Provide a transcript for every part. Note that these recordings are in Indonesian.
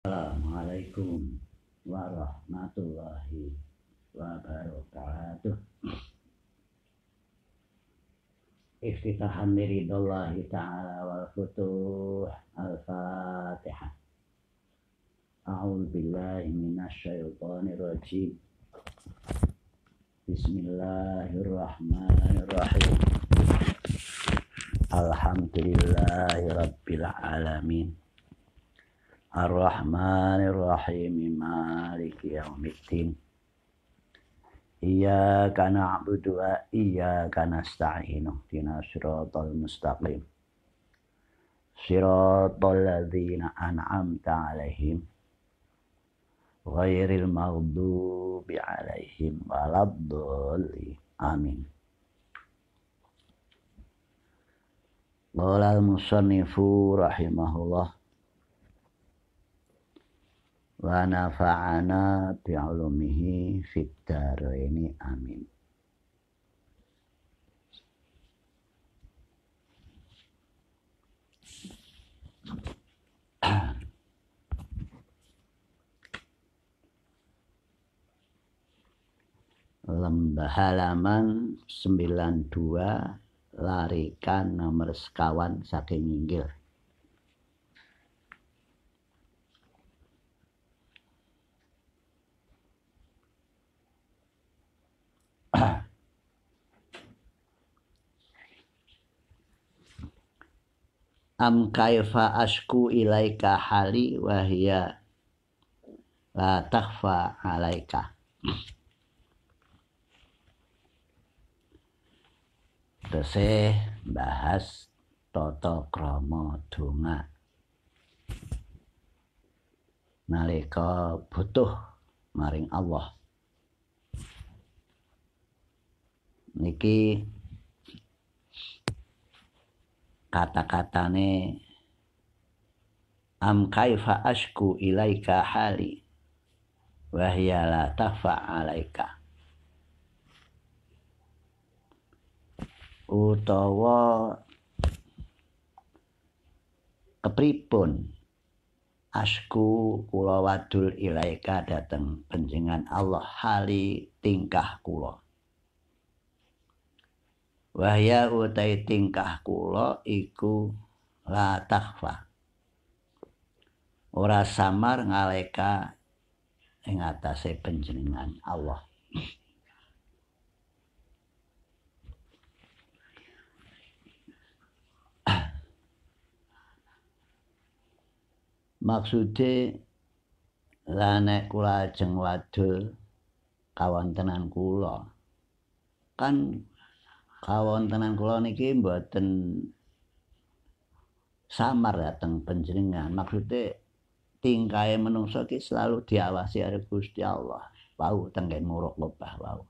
Assalamualaikum warahmatullahi wabarakatuh Iftitahan Allah ta'ala wal futuh Al-Fatihah A'udhu billahi minasyaitanir rajim Bismillahirrahmanirrahim Alhamdulillahi rabbil alamin Ar-Rahmanir-Rahim Malik Yaumiddin Iyyaka na'budu wa iyyaka nasta'in Ihdina siratal mustaqim Siratal ladzina an'amta 'alaihim ghairil maghdubi 'alaihim waladdallin Amin Qala al-musannifu rahimahullah wa nafa'ana bi'ulumihi fid ini amin lembah halaman 92 larikan nomor sekawan saking minggir Am kaifa asku ilaika hali wahya la takfa alaika. Tese bahas toto kromo dunga Nalika butuh maring Allah. niki kata-katane am kaifa asku ilaika hali wahyala la tafa alaika utawa kepripun asku kula wadul ilaika dateng penjengan Allah hali tingkah kula Wahya utai tingkah kula iku la takhfa. Ora samar ngaleka ing atase panjenengan Allah. Maksude lanek kula ajeng wadul kawontenan kula kan kawontenan kula niki mboten samar dateng panjenengan maksude tingkae menungsa iki selalu diawasi are Gusti Allah wau tengen muruk lebah wau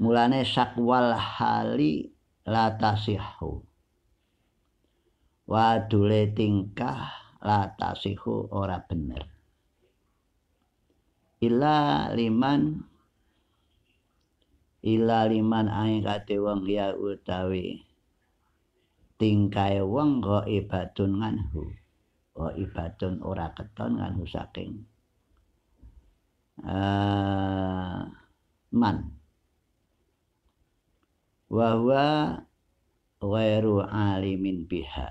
mulane sakwal hali latasihu wadule tingkah latasihu ora bener ila liman ila liman aing kate wong ya utawi tingkae wong ghaibatun nganhu ibadun ora keton nganhu saking uh, man Wahwa huwa ghairu alimin biha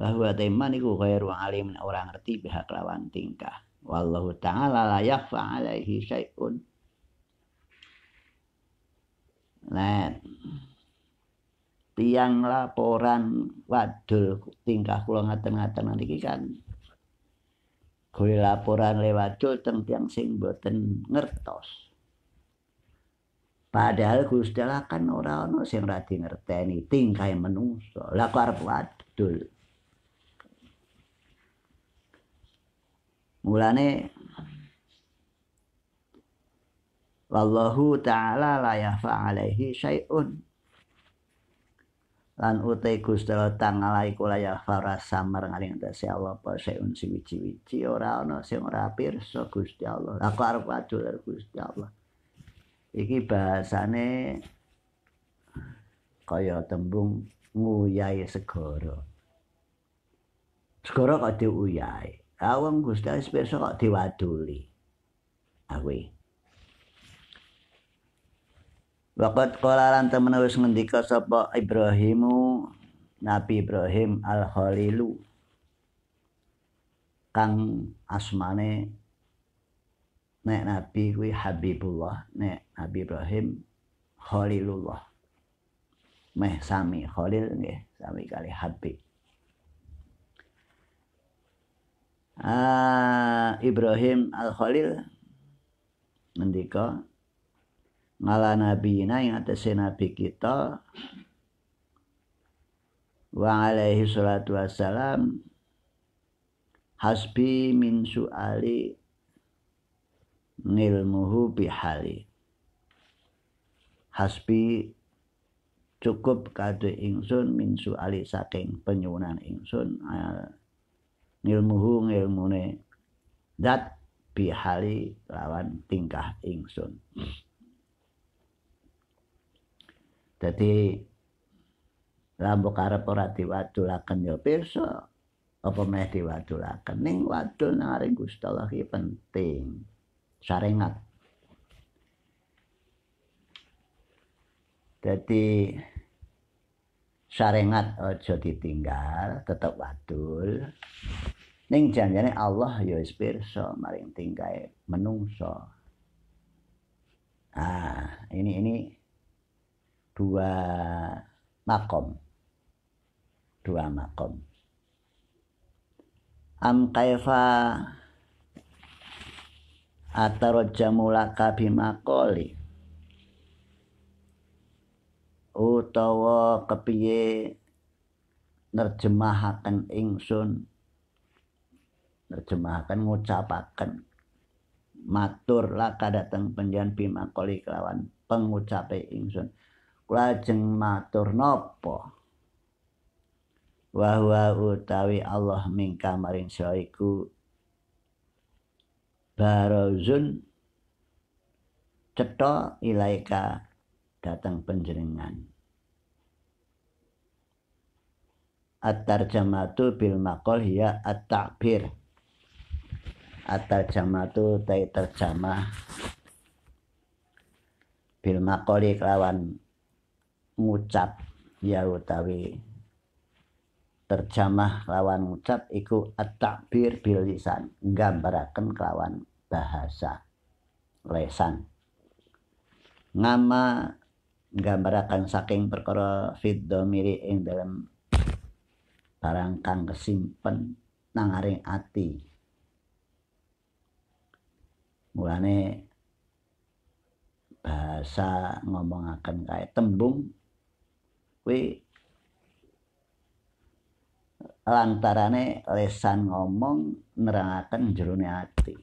wa huwa taiman iku ghairu alimin ora ngerti biha kelawan tingkah wallahu taala la yakhfa alaihi syai'un Lah tiyang laporan wadul tingkah kula ngaten-ngaten niki kan. Kula laporan lewat dul teng tiyang sing boten ngertos. Padahal Gusti Allah kan ora ana sing radi ngerteni tingkah manungsa. Lah kok arep wadul. Mulane wallahu taala la yafa alaihi syai'un lan utai Gusti Allah ta'ala iku la yafa rasamar ngaring atase Allah apa syai'un siwiji-wiji ora ana sing ora pirsa Gusti Allah aku arep adu Gusti Allah iki bahasane kaya tembung nguyahi segoro segara kok diuyahi awang Gusti Allah pirsa kok diwaduli aku Waqad qala lan temene wis ngendika sapa Ibrahimu Nabi Ibrahim Al-Khalilu kang asmane nek Nabi kuwi Habibullah nek Nabi Ibrahim Khalilullah meh sami Khalil nggih sami kali Habib Ah, Ibrahim Al-Khalil mendika ngala nabi na yang atas nabi kita wa alaihi salatu wassalam hasbi min su'ali ngilmuhu bihali hasbi cukup kado ingsun min su'ali saking penyunan ingsun ngilmuhu ngilmune dat bihali lawan tingkah ingsun jadi lambok arep ora diwadulaken ya pirsa apa meh diwadulaken ning wadul naring Gusti Allah penting. Saringat. jadi saringat aja ditinggal, tetap wadul. Ning janjane Allah ya wis pirsa maring tingkae menungso. Ah, ini ini dua makom dua makom am kaifa atarajjamu jamulaka bimakoli utawa kepiye nerjemahaken ingsun nerjemahaken ngucapaken matur laka dateng penjian bima koli kelawan pengucape ingsun lajeng matur nopo, wahwa utawi Allah mingka maring saiku barozun cetha ilaika datang penjeringan. At-tarjamatu bil maqal ya at-ta'bir. At-tarjamatu tai terjamah bil maqali kelawan ngucap ya utawi terjamah lawan ngucap iku at-takbir bil lisan gambaraken kelawan bahasa lesan ngama gambaraken saking perkara domiri ing dalam barang kang kesimpen nangaring ati mulane bahasa ngomong akan kayak tembung kuwi lantarane lesan ngomong nerangaken jerone ati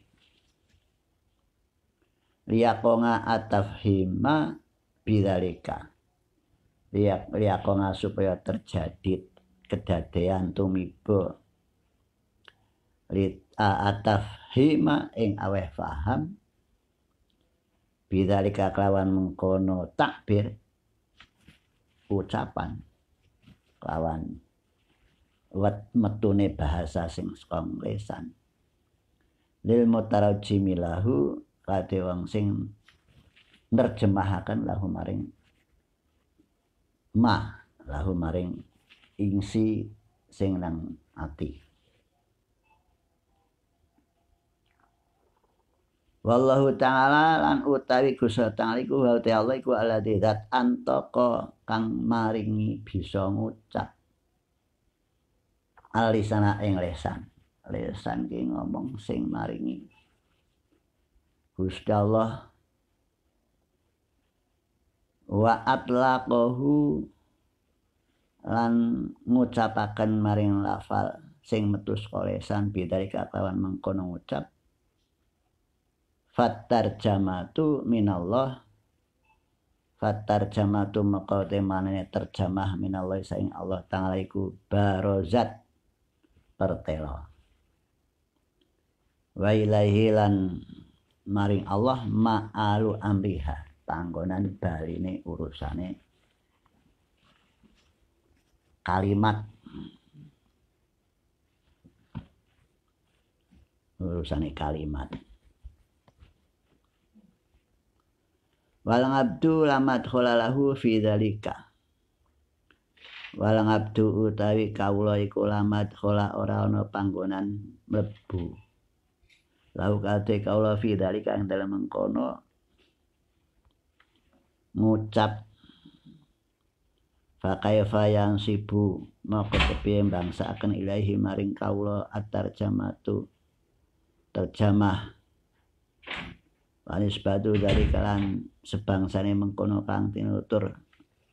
liyakonga atafhima bidalika liyak liyakonga supaya terjadi kedadean tumibo lit atafhima ing aweh faham bidalika kelawan mengkono takbir ucapan lawan wet metune bahasa sing saka lil mutara jimilahu kate wong sing nerjemahaken lahu maring ma lahu maring ingsi sing nang ati Wallahu ta'ala lan utawi Gusti Ta'ala iku wa ta'ala iku kang maringi bisa ngucap. Alisana ing lesan. Lesan ki ngomong sing maringi. Gusti Allah wa atlaqahu lan ngucapaken maring lafal sing metu kolesan bidari kakawan mengkono ngucap Fatar jamatu minallah Fatar jamatu makote manane terjamah minallah saing Allah Ta'ala iku barozat pertelo Wa lan maring Allah ma'alu amriha panggonan baline urusane kalimat urusane kalimat wal abdu lamat kholalahu fi dalika. wal abdu utawi kawula iku lamat khola ora ana panggonan mlebu Lahu kate kawula fi dzalika ing dalem mengkono ngucap fakaifa yang sibu maka bangsa akan ilahi maring kaulah atar jamatu terjamah panis batu dari kalan sebangsane mengkono kang tinutur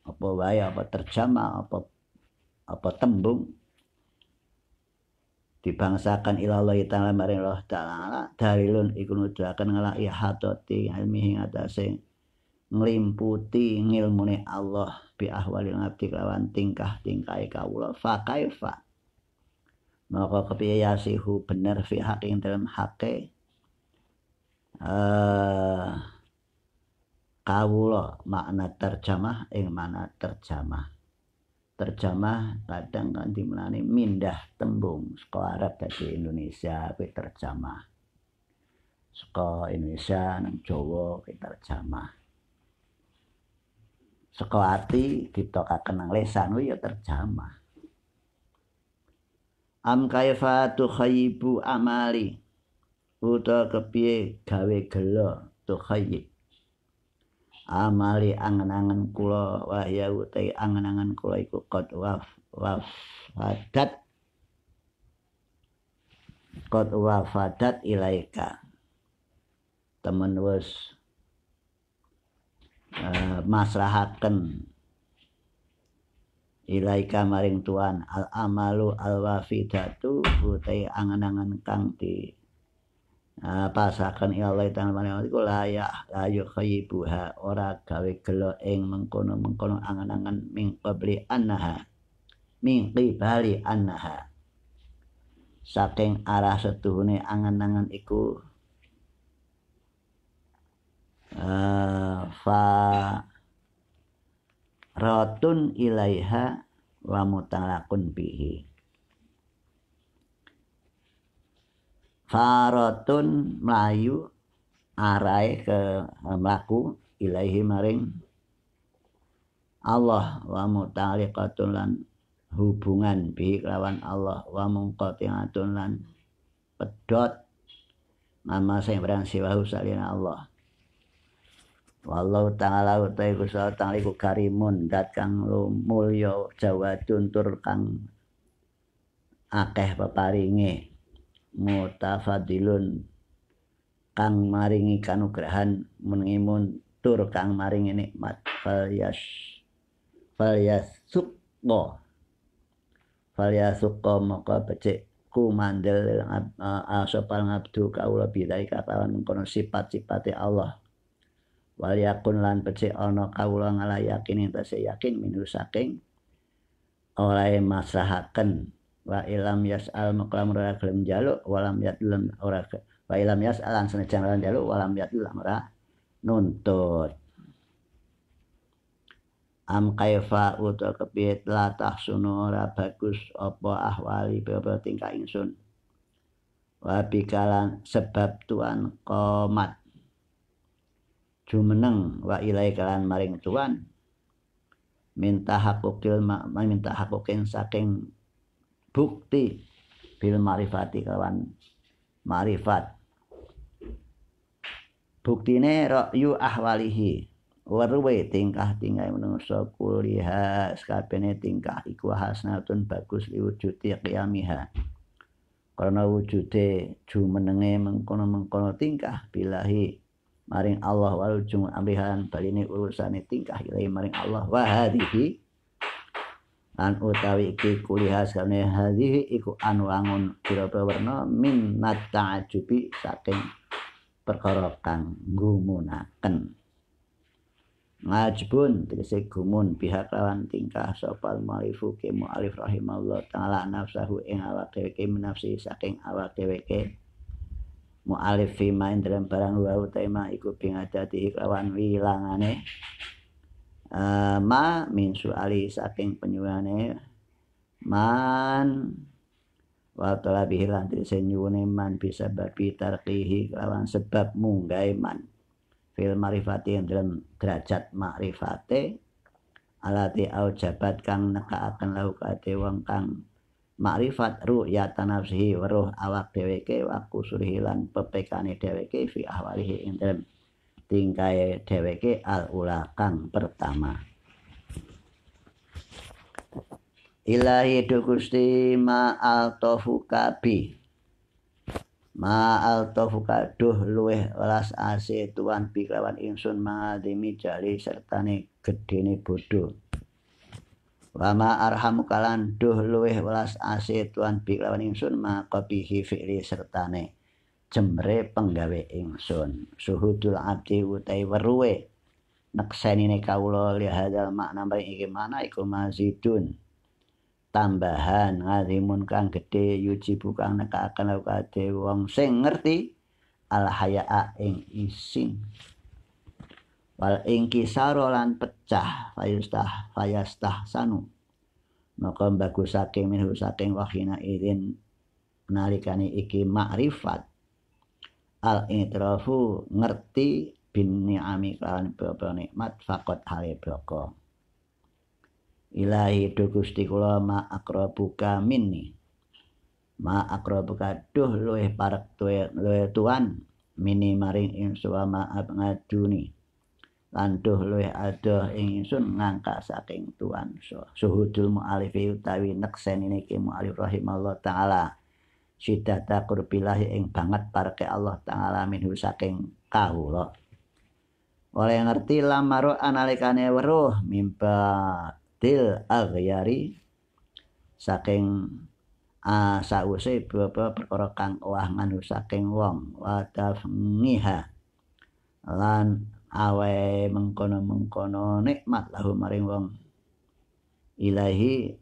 apa wae apa terjama apa apa tembung dibangsakan ilallahi ta'ala maring Allah ta'ala dalilun iku nuduhaken ngalah hatoti ilmi ing atase nglimputi ngilmune Allah bi ahwalil abdi kawan tingkah tingkai kawula fa kaifa maka kepiye yasihu bener fi yang dalam hake eh kawula makna terjemah ing mana terjemah terjemah kadang kan dimenani mindah tembung sekolah Arab dari Indonesia tapi terjemah sekolah Indonesia nang Jawa kita terjemah arti kita akan nang lesan ya terjemah am kaifa khayibu amali uta kepiye gawe gelo khayib amali angen-angen kula wahya utai angen-angen kula iku kot waf wafadat waf wafadat ilaika temen was uh, eh, masrahaken ilaika maring tuan al amalu al wafidatu utai angen-angen kang di Ah, pasakan ya Allah ta'ala maring iku layak layu buha ora gawe gelo ing mengkono-mengkono angan-angan ming qabli annaha ming qibali annaha saking arah setuhune angan-angan iku uh, fa rotun ilaiha wa mutalakun bihi farotun melayu arai ke eh, melaku ilaihi maring Allah wa mutaliqatun lan hubungan bihi kelawan Allah wa munqati'atun lan pedot nama saya berang siwahu salina Allah Wallahu ta'ala utai kusaha ta'ala iku karimun dat kang mulya jawa tur kang akeh peparingi mutafadilun kang maringi kanugrahan menengi tur kang maringi nikmat falyas falyas suko falyas suko becik ku mandel asopal ngabdu kaula bidai katawan mengkono sifat-sifatnya Allah waliakun lan becik ono kaula ngala yakin yang saking oleh masrahaken wa ilam yas al maklam ora kelam jaluk walam yadlam ora wa ilam yas al senajan ora jaluk walam yadlam ora nuntut am kaifa uto kepiye la sunora ora bagus apa ahwali beberapa tingkah insun wa bikalan sebab tuan komat jumeneng wa ilai kalan maring tuan minta hakukil ma minta hakukin saking bukti bil marifati kawan marifat Bukti buktine rokyu ahwalihi warwe tingkah tingkah menungso kuliha skapene tingkah iku hasnatun bagus liwujuti qiyamiha karena wujude jumenenge mengkono-mengkono tingkah bilahi maring Allah walujung ambihan. amrihan urusan urusane tingkah ilahi maring Allah wa an utawi iki kulihasane hadhihi iku anwangun wangun kira-kira werna min nata'jubi saking perkara kang gumunaken Majbun tegese gumun pihak lawan tingkah sopal malifu ke mu'alif rahimahullah ta'ala nafsahu ing awak dheweke menafsi saking awak dheweke mu'alif fi main barang wa utaima iku bingadati lawan wilangane Eh, ma min suali saking penyuane man wa talabihi lan senyuwune man bisa babi tarqihi lawan sebab munggae man fil marifati yang dalam derajat makrifate alati au jabat kang akan lahu kate wong kang makrifat ru'yata wa weruh awak dheweke wa kusurihi pepekane dheweke fi ahwalihi ing dalam tingkai dheweke al ula kang pertama Ilahi du Gusti ma altofu kabi ma altofu kaduh luweh welas ase tuan piklawan insun mangadimi jali sertane gedene bodho Wama arhamu kalan duh luweh welas ase tuan piklawan ingsun ma kopihi fi'li sertane jemre penggawe ingsun suhudul abdi utai weruhe neksenine kawula li hadzal makna mari iki mana iku mazidun tambahan azimun kang gedhe yuji kang nekakan kabeh wong sing ngerti al hayaa ing isin wal ingkisaro lan pecah fayustah fayastah sanu maka bagusake minhu saking wahina idin nalikani iki makrifat al itrafu ngerti bin ni'ami kelawan bapa nikmat fakot hale bloko ilahi do gusti kula ma akrabuka minni ma akrabuka duh luih parek luih tuan mini maring ingsun ma ngaduni lan duh luweh adoh ing ingsun ngangka saking tuan so, suhudul mu'alif utawi naksen ini ki ma rahimallahu ta'ala sidata qurbillahi ing banget parke Allah taala minhu saking kawula oleh ngerti lamaro analikane weruh mimba til agyari saking uh, sause beberapa perkara kang owah nganu saking wong wadaf ngiha lan awe mengkono-mengkono nikmat lahu maring wong ilahi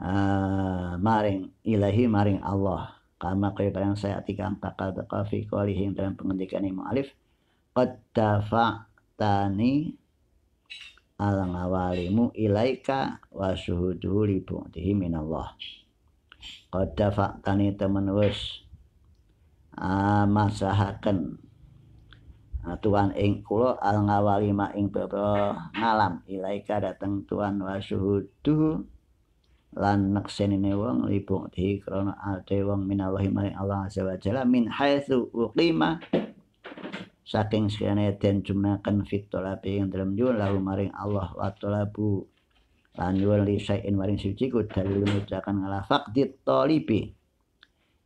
uh, maring ilahi maring Allah kama kaya barang saya atikang kakal fi qawlihim dalam pengendikan Imam Alif. qad tani alang awalimu ilaika wasuhudu syuhuduhu dihimin Allah. minallah qad tani temen wis amasahaken eh, uh, eh, Tuhan ing kulo al ngawali ma ing bapa ngalam ilaika datang tuan wasuhudu lan neksenine wong libukti di ate wong minallahi maring Allah azza wa jalla min haitsu uqima saking sekene den kan fit talabi ing dalem jual lahu maring Allah wa talabu lan nyuwun li sayin maring suci ku dalil mujakan ala faqdi talibi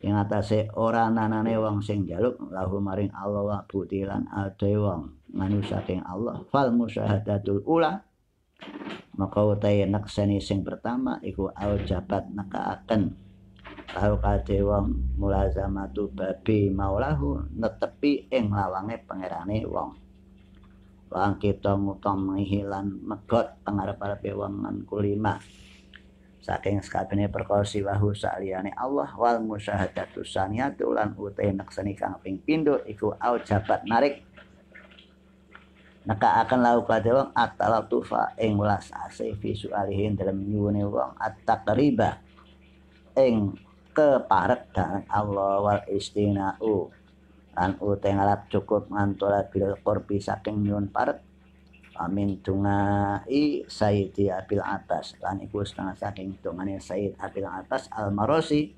ing atase ora nanane wong sing lahu maring Allah wa butilan ate wong manusa ing Allah fal musyahadatul ula maka utai naksani sing pertama iku au jabat akan. lahu kadhe wong mulazamatu babi maulahu netepi ing lawange pangerane wong Wang kita ngutamihi lan megot pangarep-arepe wong kulima saking sakabehane perkosi siwahu sa'liani Allah wal musyahadatu saniyatu lan utai naksani kang ping pindu iku au jabat narik Naka akan lauk lati wong atala tufa ing welas ase Fisu alihin dalam nyuwune wong at-taqriba ing keparek dan Allah wal istinau dan u alat cukup ngantola bil korbi saking nyun parek amin tungai sayyidi abil atas dan iku setengah saking tungane sayyid abil atas al marosi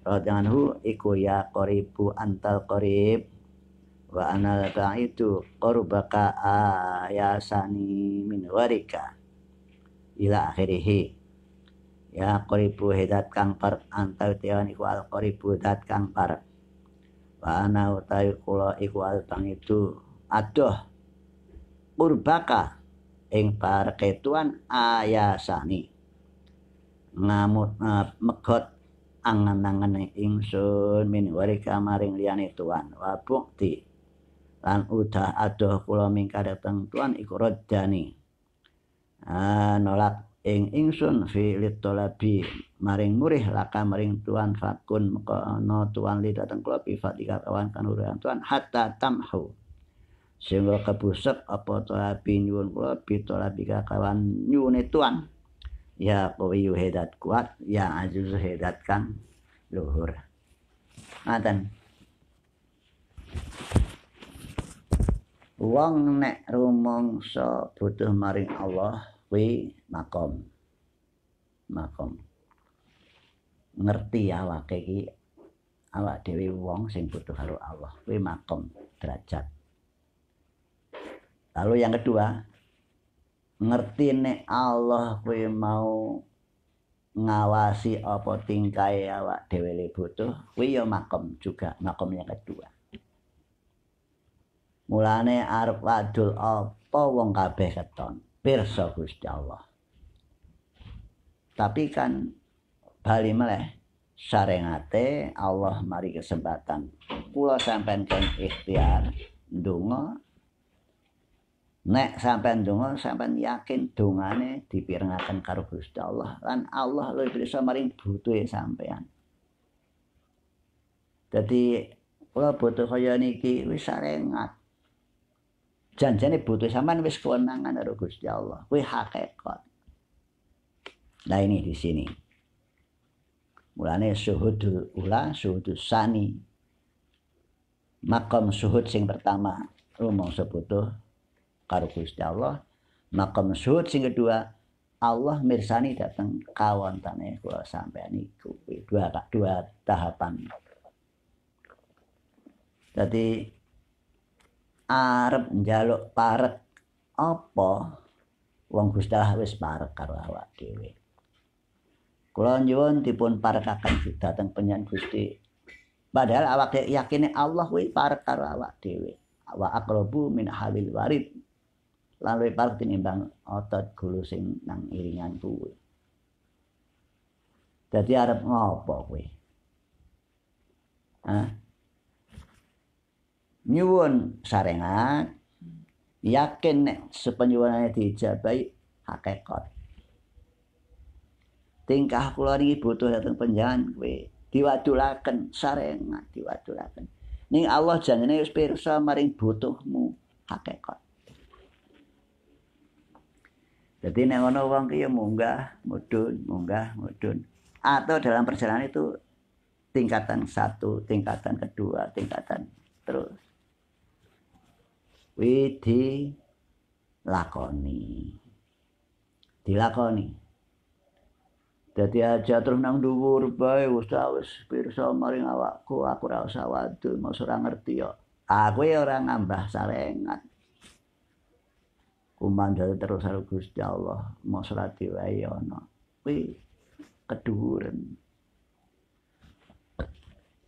radhiyallahu iku ya koribu antal korib wa ana itu qorbaka ayasani min warika ila akhirih ya qoribu hidat kang par antau tiwan iku al qoribu dat kang par wa ana utai kula iku al bang itu adoh qurbaka ing par ketuan ayasani ngamut uh, megot angan-angan ingsun min warika maring liyane tuan wa bukti lan udah adoh kula mingkarepeng Tuan iku rodani ah, nolak ing ingsun fi litolabi maring murih laka maring tuan fakun no tuan li dateng kula bi fatika kawan kanuran tuan hatta tamhu sehingga kebusek apa tolabi nyuwun kula bi tolabi kawan nyuwune tuan ya qawiyu hedat kuat ya aziz hedat kang luhur ngaten wong nek rumangsa butuh maring Allah kuwi makom makom ngerti awake iki awak dewi wong sing butuh karo Allah kuwi makom derajat lalu yang kedua ngerti nek Allah kuwi mau ngawasi apa tingkai awak dhewe butuh kuwi ya makom juga makom yang kedua Mulane arep wadul apa wong kabeh keton. Pirsa Gusti Allah. Tapi kan bali meleh sarengate Allah mari kesempatan. Kula sampean kan ikhtiar dungo, Nek sampean donga sampean yakin dongane dipirengaken karo Gusti Allah lan Allah luwih pirsa maring butuhe sampean. jadi kula butuh kaya niki wis janjane butuh sampean wis kewenangan karo Gusti Allah kuwi hakikat nah ini di sini mulane suhudul ula suhud sani Makam suhud sing pertama rumong sebutuh karo Gusti Allah Makam suhud sing kedua Allah mirsani datang tane kula sampean iku dua dua tahapan. Jadi arep njaluk parek apa wong Gusti wis parek karo awak dhewe kula nyuwun dipun parekaken dhateng penyan Gusti padahal awak yakine Allah wis parek karo awak dhewe wa aqrabu min halil warid lan wis parek tinimbang otot gulu sing nang iringan kuwi dadi arep ngopo kuwi Hah? nyuwun sarengan yakin nek sepenyuwunane diijabahi hakikat tingkah kula niki butuh dhateng penjalan kowe diwadulaken sarengan diwadulaken ning Allah janjene wis pirsa maring butuhmu hakikat jadi nek ana wong ki ya munggah mudhun munggah mudhun atau dalam perjalanan itu tingkatan satu tingkatan kedua tingkatan terus kuwi di lakoni dilakoni dadi aja terus nang dhuwur bae wis wis pirsa maring awakku aku ora usah wadul mos ngerti yo aku ya ora ngambah sarengat kumandel terus karo Gusti Allah mos ora diwehi ana kuwi keduren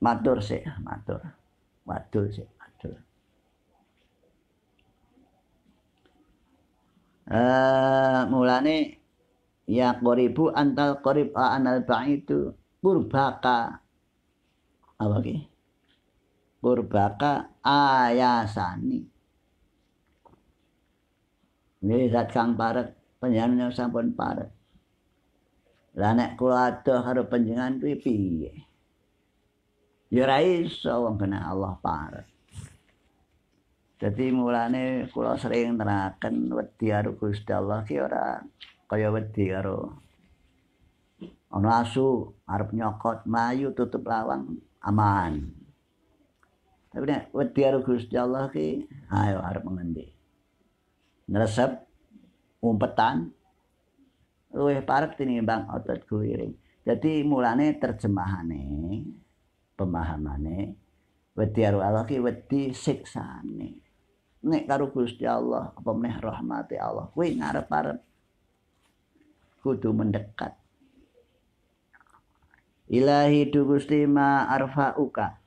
matur sih matur wadul sih uh, mulane ya koribu antal korib anal itu kurbaka apa ki kurbaka ayasani ini zat kang parek yang sampun parek lanek nek haru penjangan karo ya ra sawang kena Allah parek jadi mulane kula sering neraken wedi karo Gusti Allah ki ora kaya wedi karo ana asu arep nyokot mayu tutup lawang aman. Tapi nek wedi karo Gusti Allah ki ayo arep ngendi. Ngresep umpetan luwih parek tinimbang otot guling. Jadi mulane terjemahane pemahamane wedi karo Allah ki wedi siksane nek karo Gusti Allah apa meneh rahmati Allah kuwi ngarep-arep kudu mendekat Ilahi du Gusti ma arfauka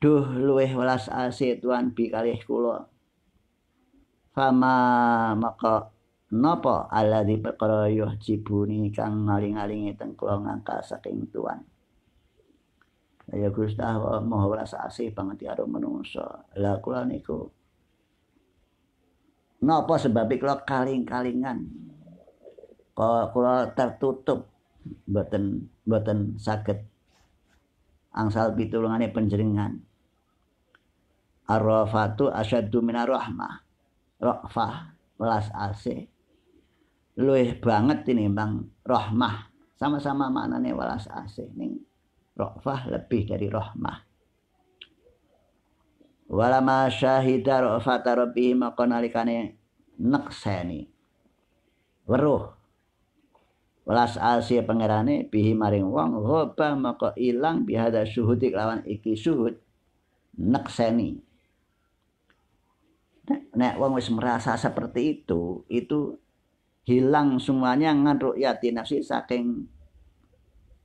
Duh luweh welas asih Tuhan bi kalih kula Fama maka napa alladzi perkara cibuni kang ngaling-alingi teng kula ngangka saking tuan ya Gusti Allah maha rasa asih pangatiara ya manungsa lah kula niku napa sebab kula kaling-kalingan kula tertutup mboten mboten saged angsal pitulungane panjenengan Ar-rafatu asyaddu minar rahmah. Rafah welas asih. Luih banget tinimbang rahmah. Sama-sama maknane welas asih ning Rofah lebih dari rohmah. Walama syahida rofata rabbihi maka nalikane nekseni. Weruh. Welas asih pangerane bihi maring wong hoba maka ilang bihada suhudi lawan iki suhud nekseni. Nek, nek wong wis merasa seperti itu, itu hilang semuanya ngan yatina nafsi saking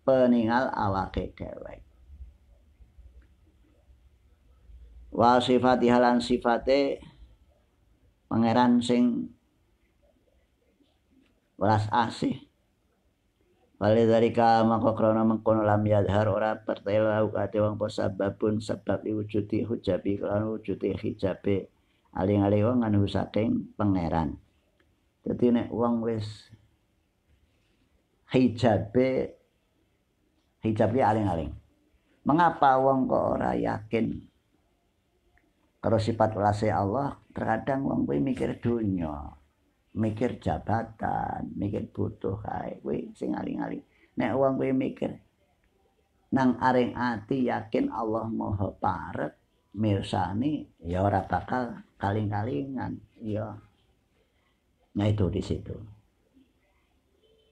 peningal awake dhewek wa sifati halan sifate pangeran sing welas asih Wali dari kama krono mengkono lam yadhar ora pertela kate wong posababun sebab diwujuti hujabi kalau wujuti hijabe aling-aling wong anu saking pangeran. Dadi nek wong wis hijabe Hijab aling-aling. Mengapa wong kok ora yakin kalau sifat ulasnya Allah? Terkadang wong kuwi mikir dunia, mikir jabatan, mikir butuh kae kuwi sing aling-aling. Nek wong kuwi mikir nang aring ati yakin Allah Maha Parek mirsani ya ora bakal kaling-kalingan ya nah itu di situ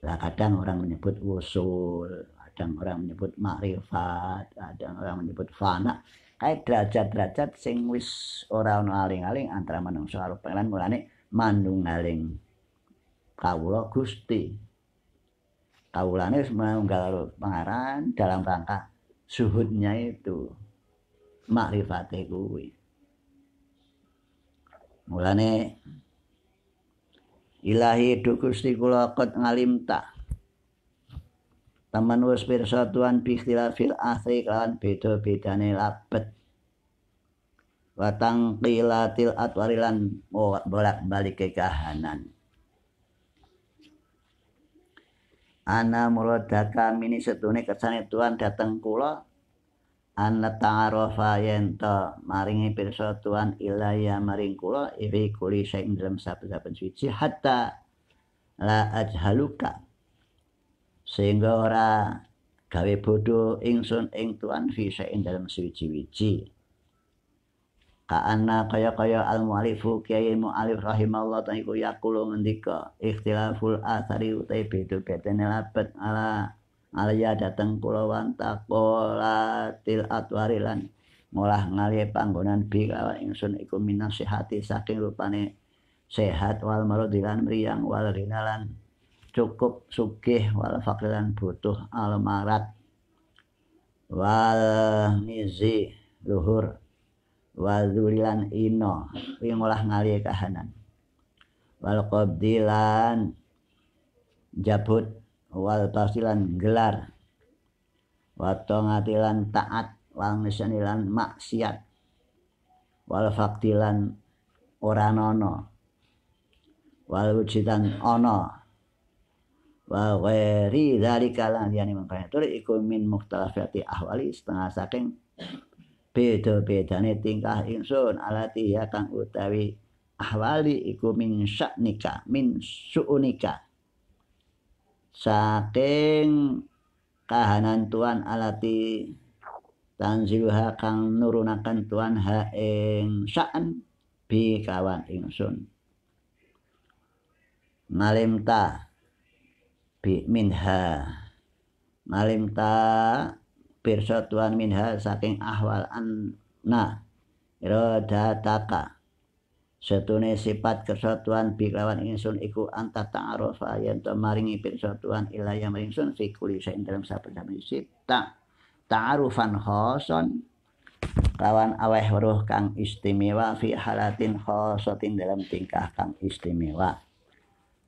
lah kadang orang menyebut usul kadang orang menyebut makrifat ada orang menyebut fana Kayak derajat-derajat sing wis ora ono aling-aling antara manungsa karo pangeran mulane aling. kawula Gusti kawulane wis manunggal pangeran dalam rangka suhudnya itu makrifate kuwi mulane ilahi du Gusti kula kot ngalimta Taman wis pirsa Tuhan bikhtilafil asri kelawan beda-bedane labet. Watang qilatil atwarilan bolak-balik ke kahanan. Ana muradaka mini setune kersane tuan dateng kula ana ta'arofa yenta maringi pirsa tuan ilaya maring kula iki kuli sing dalem saben-saben suci hatta la ajhaluka sehingga ora gawe bodho ingsun ing tuan fisa ing dalam suci-wiji Kaana kaya-kaya al-mu'alifu kiai mu'alif rahimahullah ta'ala iku yakulu ngendika ikhtilaful athari utai bedu betene labet ala alaya dateng kula wanta til atwari lan ngolah ngali panggonan bi lawan ingsun iku minasihati saking rupane sehat wal maradilan riang wal rinalan cukup sukih wal fakiran butuh marat wal mizi luhur wal durilan ino ingolah ngali kahanan wal qabdilan jabut wal pasilan gelar watongatilan taat wal nisanilan maksiat wal faktilan oranono wal ono wa dari kalang lan yani mangkane tur iku min ahwali setengah saking beda-bedane tingkah insun alati ya kang utawi ahwali iku min sya'nika min su'unika saking kahanan tuan alati tanziluha kang nurunakan tuan ha ing sa'an bi kawan ingsun malim ta bi minha malim ta pirsa tuan minha saking ahwal anna irodataka setune sifat kesatuan bi lawan insun iku anta ta'arufa yen to maringi pirsa tuan ilaya ingsun fi kuli saing dalam saben sita ta'arufan khoson lawan aweh weruh kang istimewa fi halatin khosotin dalam tingkah kang istimewa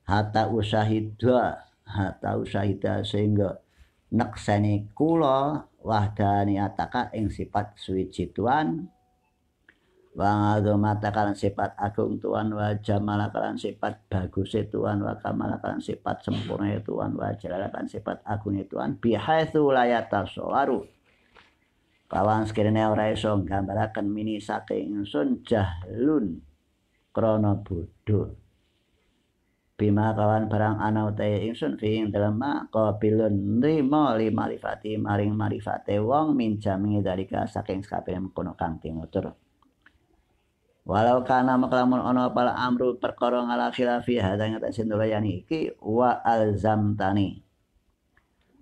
hatta usahidwa hatau sahida sehingga nakseni kula wahdani ataka ing sifat suci tuan wa ngadzamata kalan sifat agung tuan wa jamala kalan sifat bagus Tuhan wa kamala kalan sifat sempurna tuan wa jalala kalan sifat agung Tuhan bihaitsu la yatasawaru kawan sekirene ora iso gambaraken mini saking ingsun jahlun krana bodoh bima kawan barang ana utai ingsun fi ing dalem qabilun nrimo li marifati maring marifate wong minjami dari saking sakabeh kono kang tinutur walau kana maklamun ana pala amru perkara ngala khilafi hadza ing tak sindulayani iki wa alzamtani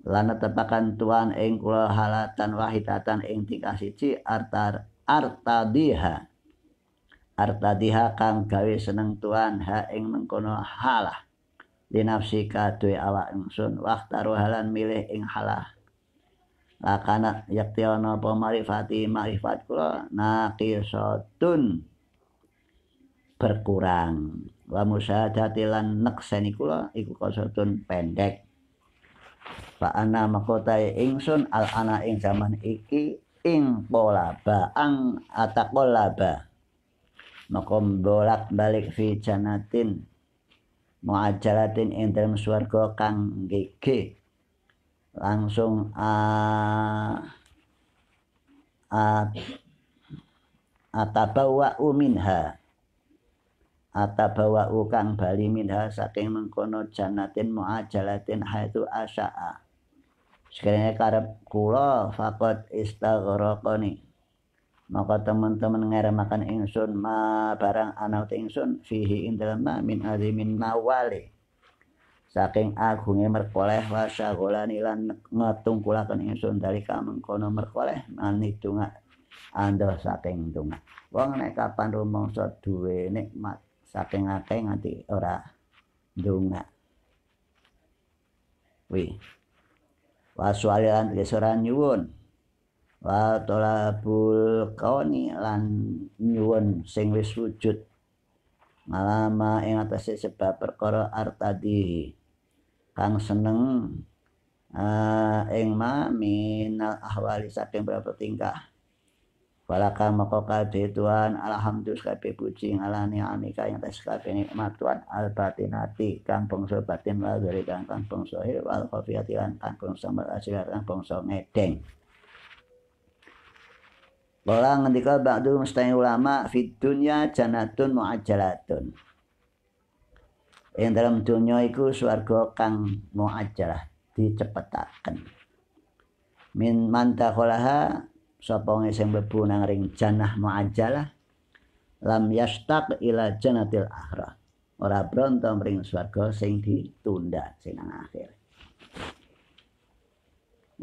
lan tepakan tuan ing kula halatan wahidatan ing tingkah siji artar artadiha artadiha kang gawe seneng tuan ha ing mengkono halah dinafsika duwe awak ingsun wakta ruhalan milih ing halah lakana yakti ono apa marifati marifat kula naqisatun berkurang wa musyadati nakseni nekseni kula iku kosotun pendek fa ana ing ingsun al ana ing zaman iki ing polaba ang atakolaba makom bolak balik fi janatin muajalatin ing dalam swarga kang gege langsung a a atabawa uminha atabawa kang bali minha saking mengkono janatin muajalatin haitu asaa sekiranya karep kula fakot istaghraqani maka teman-teman makan ingsun ma barang ana ingsun fihi ing dalem min azimin nawali saking agunge merkoleh wasagolani lan ngetungkulaken ingsun dari kamu, kamengkono merkoleh tunga, ando saking tunga wong nek kapan rumangsa duwe nikmat saking akeh nganti ora dunga wi waswalilan lan nyuwun wa tolabul kawani lan nyuwun sing wis wujud malama ing atas sebab perkara artadi kang seneng uh, ing ma minal ahwali saking berapa tingkah Walaka moko kabeh tuan alhamdulillah kabe puji ngalani amika yang atas kabe nikmat al batinati kang bongso batin wal dari kang kang bangsa hir wal khafiyati an kang bongso melasir kang bongso ngedeng Lola ngendika ba'du mustahil ulama fitunya dunya janatun ajaratun. Yang dalam dunia iku suarga kang mu'ajjalah dicepetakan. Min mantakholaha sapa sing bebu nang ring janah mu'ajjalah lam yastak ila janatil akhirah. Ora bronto ring suarga sing ditunda sing nang akhir.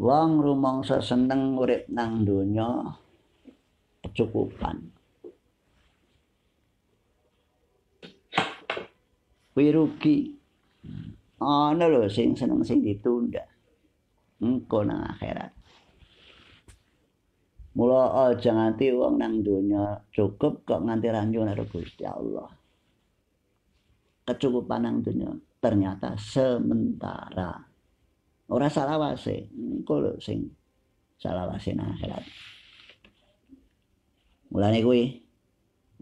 Wong rumangsa seneng urip nang dunia kecukupan. Kuwi rugi. Ana lho sing seneng sing ditunda. Engko nang akhirat. Mula aja nganti wong nang donya cukup kok nganti rancu karo Gusti Allah. Kecukupan nang donya ternyata sementara. Ora salawase, engko lho sing salah salawase nang akhirat. Mulane kuwi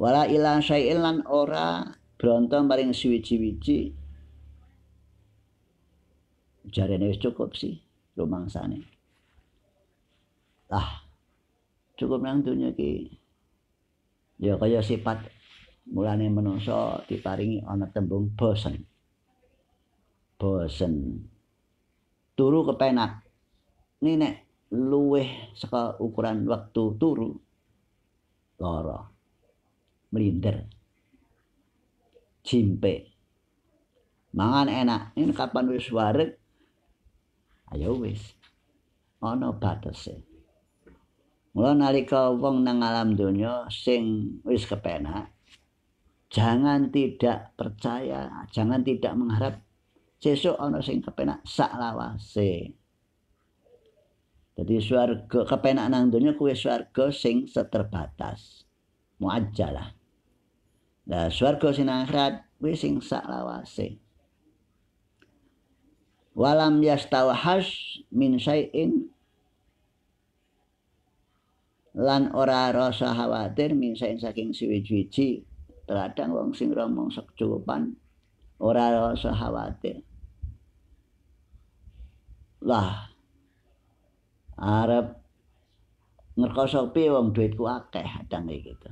wala ila syai'in lan ora bronto paring suwi-wiji. Jarene wis cukup sih rumangsane. Lah, cukup nang dunya iki. Ya kaya sifat mulane menungso diparingi ana tembung bosen. Bosen. Turu kepenak. Nih nek luweh saka ukuran waktu turu loro melinder cimpe mangan enak ini kapan wis warik ayo wis ono batasnya mula nalika wong nang alam dunia sing wis kepenak jangan tidak percaya jangan tidak mengharap sesuk ono sing kepenak sak lawase Jadi swarga kepenak nang donya kuwi swarga sing seterbatas. Muajjalah. Nah, swarga sing akhirat kuwi sing saklawase. Walam yastawahas min syai'in lan ora rasa khawatir min syai'in saking siwi-wiji teladang wong sing romong sok cukupan ora rasa khawatir. Lah, Arab ngerkosok piye wong duitku akeh kadang kayak gitu.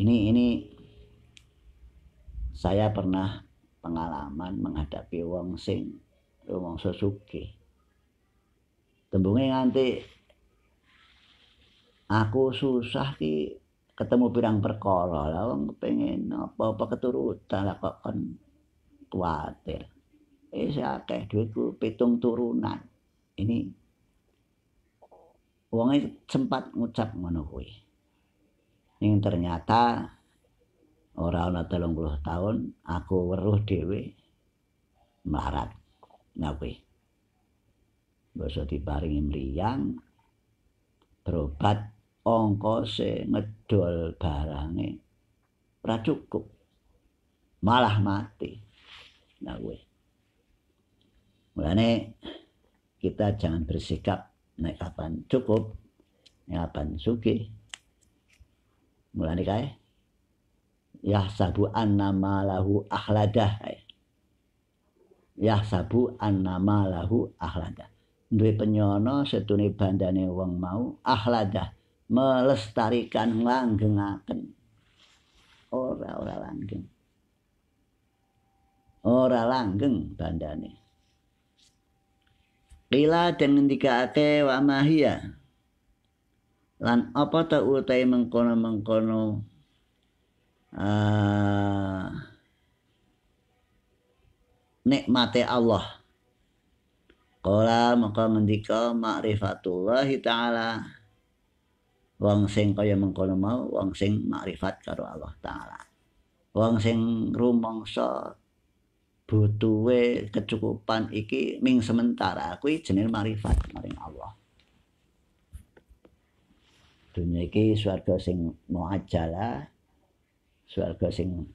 Ini ini saya pernah pengalaman menghadapi wong sing wong sesuki. Tembunge nganti aku susah ki ketemu pirang perkara lah wong pengen apa-apa keturutan lah kok khawatir kuatir. Eh, saya akeh duitku pitung turunan. ini wonge sempat ngucap ngono kuwi ning ternyata ora ana 30 tahun aku weruh dhewe melarat nah kuwi basa diparingi mliyang berobat angka se ngedol barange ora cukup malah mati nah kuwi mulane kita jangan bersikap naik kapan cukup naik kapan suki mulai kaya ya sabu nama lahu ahladah ya sabu an nama lahu ahladah dua penyono setuni bandane wong mau ahladah melestarikan langgeng langgengaken ora ora langgeng ora langgeng bandane Kila dan mendika ake wa mahia. Lan apa ta utai mengkono-mengkono uh, nikmate Allah. Kola maka ngendika ma'rifatullahi taala wong sing kaya mengkono mau wong sing makrifat karo Allah taala. Wong sing rumangsa butuhe kecukupan iki ming sementara kuwi jenis marifat maring Allah. Dunia iki swarga sing mau aja lah swarga sing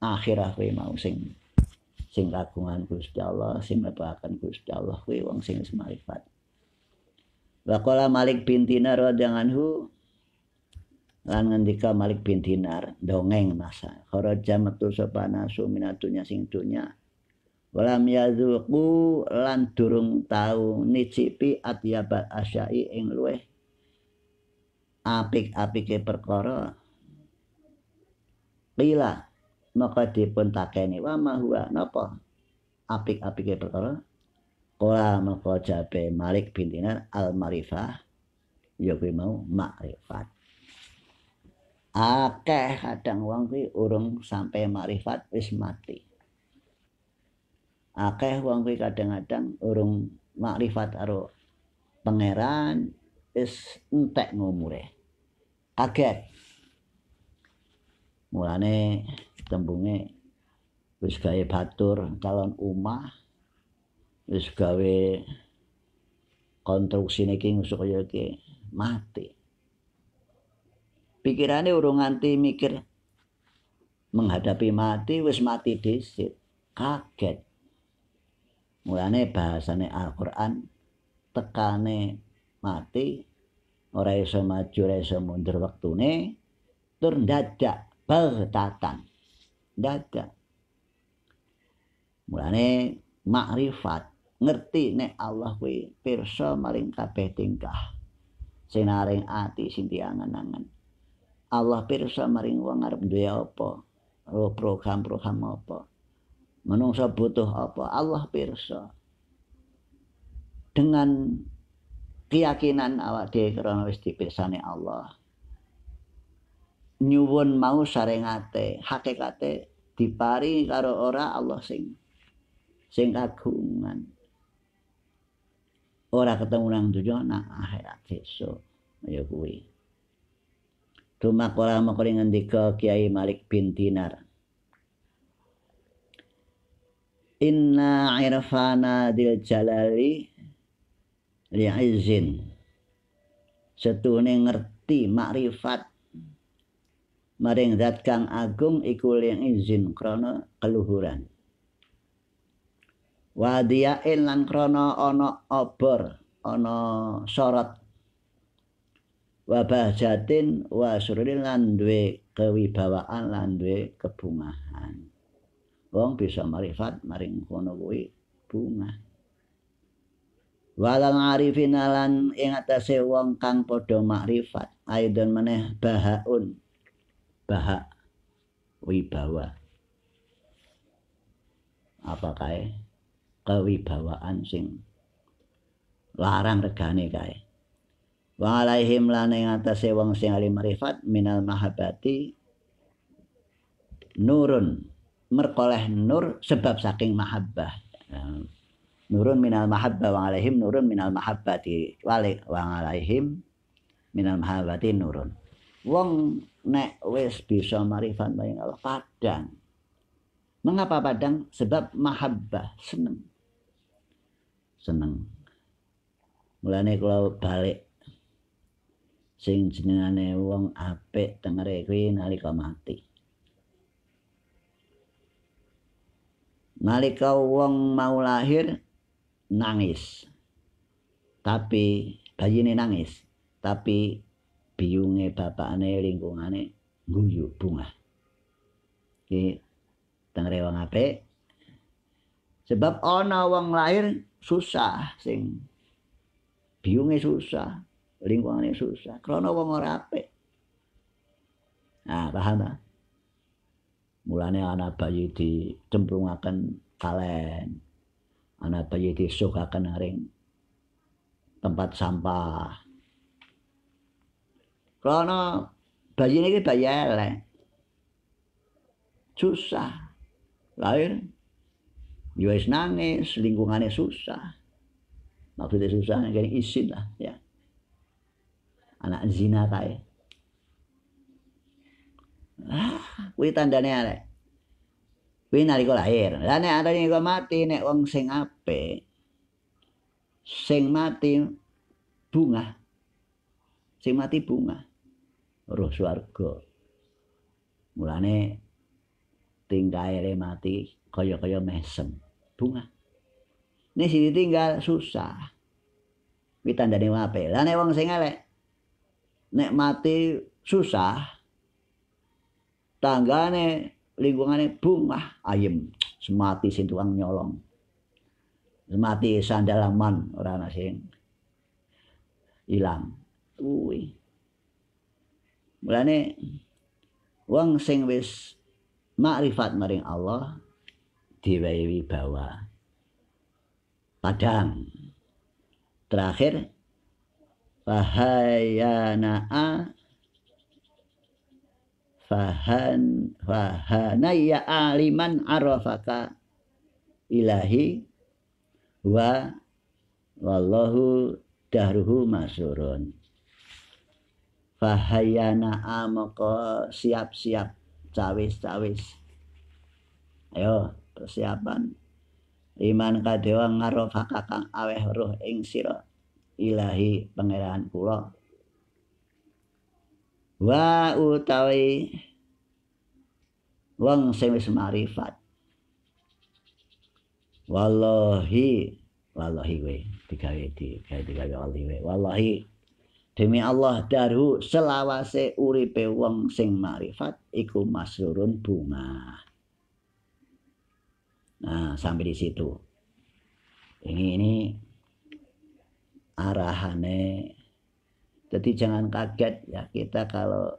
akhirah kuwi mau sing sing kagungan Gusti Allah, sing mlebu Gusti Allah kuwi wong sing semarifat. Waqala Malik bin Dinar radhiyallahu anhu lan ngendika Malik bin Dinar dongeng masa kharaja metu sapa nasu minatunya singtunya. dunya walam yazuku lan durung tau nicipi atyabat asyai ing luweh apik-apike perkara Lila maka dipun takeni wa ma huwa napa apik-apike perkara Kola maka jabe Malik bin Dinar al-marifah ya mau makrifat akeh kadang wong kuwi urung sampai makrifat wis mati akeh wong kuwi kadang-kadang urung makrifat karo pangeran wis entek ngumure kaget mulane tembunge wis gawe batur calon umah wis gawe konstruksi niki kaya iki mati Pikirannya urung nganti mikir menghadapi mati wis mati disit Kaget. Mulane bahasane Al-Qur'an tekane mati ora iso maju ora iso mundur wektune tur dadak bertatan, Dadak. Mulane makrifat ngerti nek Allah kuwi pirsa maring kabeh tingkah sing ati sing diangen-angen Allah pirsa maring wong arep duwe apa? Lo program-program apa? Menungsa butuh apa? Allah pirsa. Dengan keyakinan awak dhewe karena wis dipirsani Allah. Nyuwun mau sarengate, hakikate dipari karo ora Allah sing sing kagungan. Ora ketemu nang tujuan nang akhirat besok. Ya kuwi. Tumakola mengkori ngendika Kiai Malik bin Dinar. Inna irfana dil jalali li'izin. Setune ngerti makrifat maring zat kang agung iku li'izin krono keluhuran. Wadiyain lan krono ana obor, ana sorot wabahjatin wasrulin lan duwe kewibawaan lan duwe kebungahan wong bisa marifat maring kono kuwi bunga walan arifin lan ing atase wong kang padha makrifat aidon meneh bahaun baha wibawa apa kae kewibawaan sing larang regane kae wa alaihim lana ing atase wong sing alim marifat minal mahabati nurun merkoleh nur sebab saking mahabbah nah, nurun minal mahabbah wa alaihim nurun minal mahabbati walik wa alaihim minal mahabbati nurun wong nek wis bisa marifat bayang Allah padang mengapa padang sebab mahabbah seneng seneng mulane kalau balik sing jenengane wong apik tengere kuwi nalika mati nalika wong mau lahir nangis tapi ini nangis tapi biunge bapakne lingkungane guyu bunga iki tengere wong apik sebab ana wong lahir susah sing biunge susah lingkungannya susah krono wong ora apik nah paham ah mulane anak bayi di cemplungaken kalen anak bayi di disukaken ring, tempat sampah krono bayi ini bayi ele susah lahir iya. ya nangis lingkungannya susah maksudnya susah jadi isin lah ya anak zina kae ah kuwi tandane arek kuwi nalika lahir lah nek arek iku mati nek wong sing apik sing mati bunga sing mati bunga roh swarga mulane tingkae mati kaya-kaya mesem bunga ini sini tinggal susah kuwi tandane apa? lah nek wong sing elek nek mati susah tanggane lingkungane bungah ayem semati sing tukang nyolong semati sandalaman ora ana sing ilang kuwi mulane wong sing wis makrifat maring Allah diwewi bawa padang terakhir fahayanaa fahan fahanaya aliman arafaka ilahi wa wallahu dahruhu masurun fahayana amoko siap-siap cawis-cawis ayo persiapan iman kadewa ngarofaka kang aweh roh ing sirot ilahi pangeran kula wa utawi wong sing wis marifat wallahi wallahi we digawe digawe digawe wallahi we wallahi demi Allah daru selawase uripe wong sing marifat iku masrurun bunga nah sampai di situ ini ini arahane. Jadi jangan kaget ya kita kalau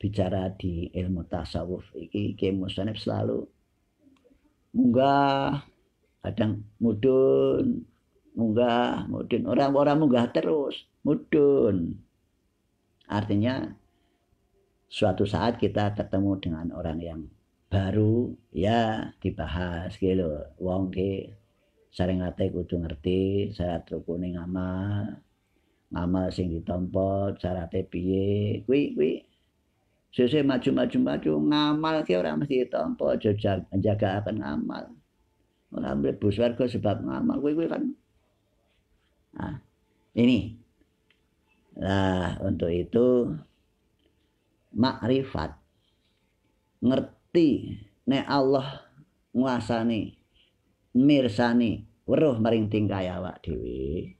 bicara di ilmu tasawuf iki Kiai selalu munggah kadang mudun munggah mudun orang-orang munggah terus mudun artinya suatu saat kita ketemu dengan orang yang baru ya dibahas gitu wong ke sering ate kudu ngerti syarat kuning ngamal ngamal sing ditompo, syarate piye kui kui, sese maju-maju maju ngamal ke orang mesti ditompo jaga jaga akan ngamal ora mlebu sebab ngamal kui kui kan nah ini lah untuk itu makrifat ngerti ne Allah nguasani mirsani weruh maring tingkah awak dhewe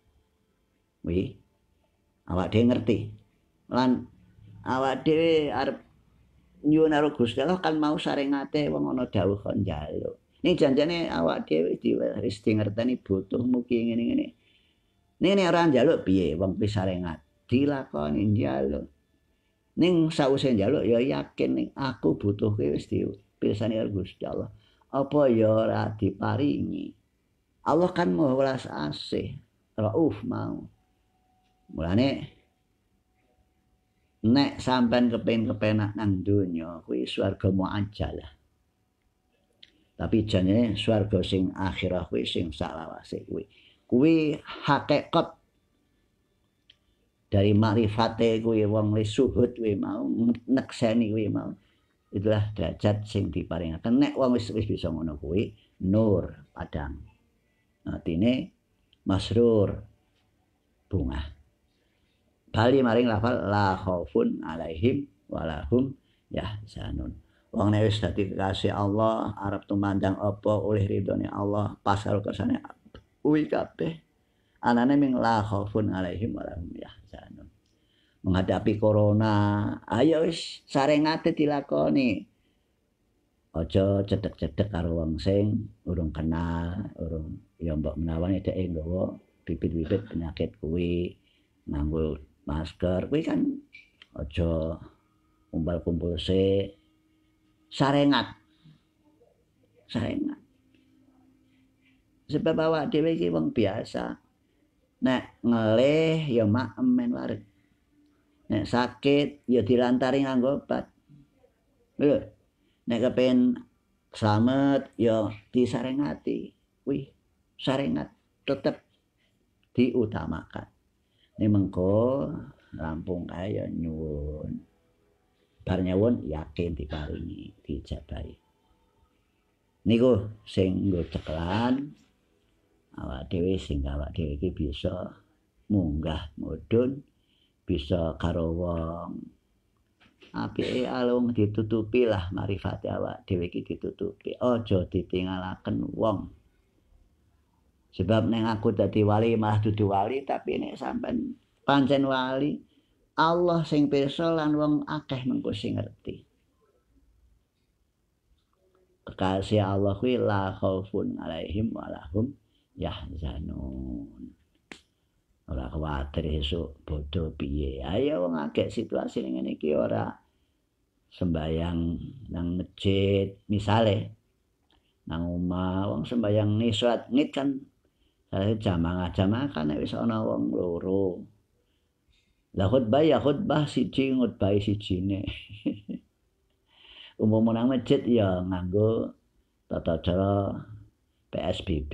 kuwi awak dhewe ngerti lan awak dhewe arep nyuwun karo Gusti Allah kan mau sarengate wong ana dawuh kok njaluk ning janjane awak dhewe dhewe wis dingerteni butuhmu ki ngene-ngene ning nek ora njaluk piye wong wis sarengat dilakoni njaluk ning sausen njaluk ya yakin aku butuh wis dipirsani karo Gusti Allah apa ya ora diparingi. Allah kan Maha Welas Asih, Rauf mau. Mulane nek sampean kepen kepenak nang donya kuwi swarga aja lah. Tapi jane swarga sing akhirah kuwi sing salawase kuwi. Kuwi hakikat dari marifate kuwi wong wis suhud kuwi mau nekseni kuwi mau itulah derajat sing diparingaken nek wong wis wis bisa ngono kuwi nur padang artine masrur bunga bali maring lafal la khaufun alaihim walahum yahzanun wong nek wis dadi kekasih Allah arep tumandang apa oleh ridhone Allah pasal kersane kuwi kabeh anane ming la khaufun alaihim walahum yahzanun menghadapi corona. Ayo wis sarengate dilakoni. Aja cedek-cedek karo wong sing urung kenal, urung ya mbok menawa dhek e nggawa bibit-bibit penyakit kuwi nganggo masker kuwi kan aja umbal kumpul se sarengat sarengat sebab bawa dhewe iki wong biasa nek ngelih ya mak emen warit nek sakit ya dilantari nganggo obat nek kepen selamat ya disarengati wih sarengat tetep diutamakan ini mengko rampung kaya nyuwun bar nyuwun yakin diparingi dijabahi niku sing nggo cekelan awak dhewe sing awak dhewe iki bisa munggah mudun bisa karo wong apike eh, alung ditutupi lah marifat awak dewi ki ditutupi ojo ditinggalaken wong sebab neng aku tadi wali malah dudu wali tapi neng sampean pancen wali Allah sing pirsa lan wong akeh mengko sing ngerti kekasih Allah kuwi la khaufun alaihim wa lahum yahzanun ora kuwatir esuk bodoh piye ayo ya wong akeh situasi ning ngene iki ora sembayang nang masjid misale nang omah wong sembayang niswat ngit kan saya jamaah jamaah kan wis ana wong loro lah khutbah ya khutbah siji khutbah cine umum nang masjid ya nganggo tata cara PSBB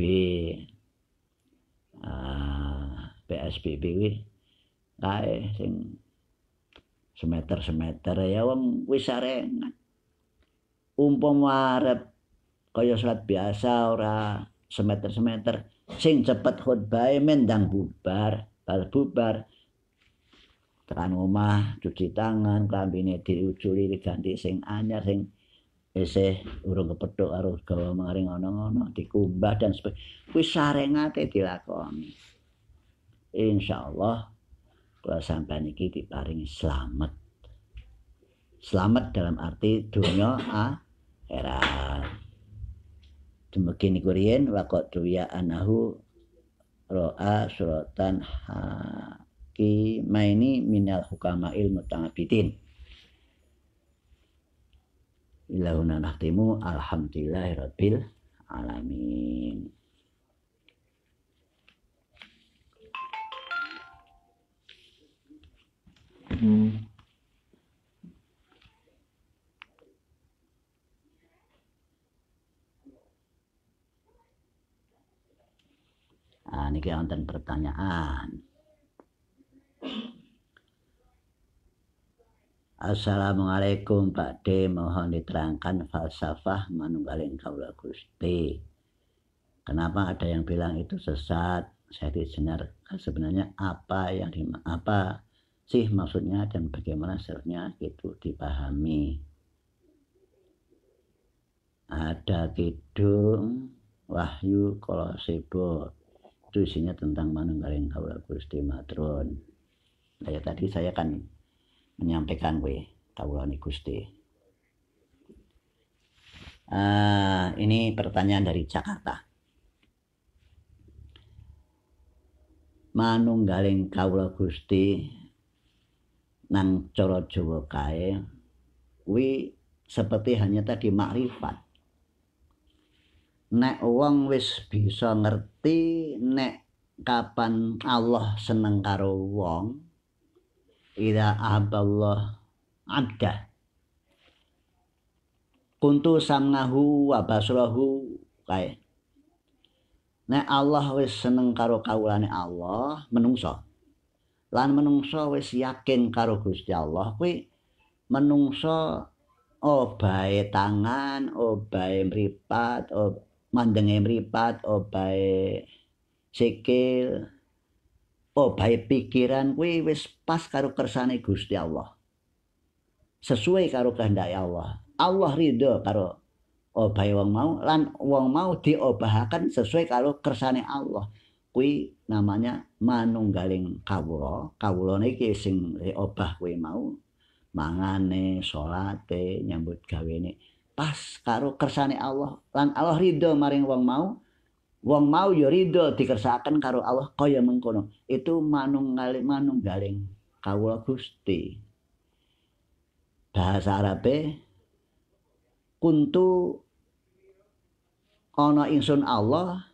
ah PSBB kuwi kae sing semeter-semeter ya wong wis areng umpama arep kaya salat biasa ora semeter-semeter sing cepet khutbah e mendang bubar bal bubar tekan omah cuci tangan kambine diujuri diganti sing anyar sing isih urung kepethuk harus gawa maring ana-ana dikumbah dan sebagainya sarengate dilakoni insya Allah kalau sampai niki diparingi selamat selamat dalam arti dunia akhirat demikian kurien riyen duya anahu ro'a suratan hakimaini minal ilmu tangabitin ilahuna nahtimu alhamdulillahirabbil alamin Nah, ini kayak pertanyaan. Assalamualaikum Pak D, mohon diterangkan falsafah manunggaling kaula Gusti. Kenapa ada yang bilang itu sesat? Saya tidak sebenarnya apa yang apa sih maksudnya dan bagaimana seharusnya itu dipahami. Ada kidung Wahyu Kolosebo itu isinya tentang manunggaling kaula Gusti Matron. Nah, ya tadi saya kan menyampaikan we kaula Gusti. Uh, ini pertanyaan dari Jakarta. Manunggaling kaula Gusti nang coro jowo kae kuwi seperti hanya tadi makrifat nek wong wis bisa ngerti nek kapan Allah seneng karo wong Ida Allah abda kuntu samnahu wa basrahu kae nek Allah wis seneng karo kawulane Allah menungso lan menungso wis yakin karo Gusti Allah kuwi menungso obahe tangan, obahe mripat, ob mandenge mripat, obahe sikil, obahe pikiran kuwi wis pas karo kersane Gusti Allah. Sesuai karo kehendak Allah. Allah ridho karo obahe wong mau lan wong mau diobahaken sesuai karo kersane Allah kuwi namanya manunggaling kawula kawula niki sing obah kuwi mau mangane salate nyambut gawene pas karo kersane Allah lan Allah ridho maring wong mau wong mau yo ya ridho dikersakan karo Allah kaya mengkono itu manunggaling manunggaling kawula Gusti bahasa Arabe kuntu ana ingsun Allah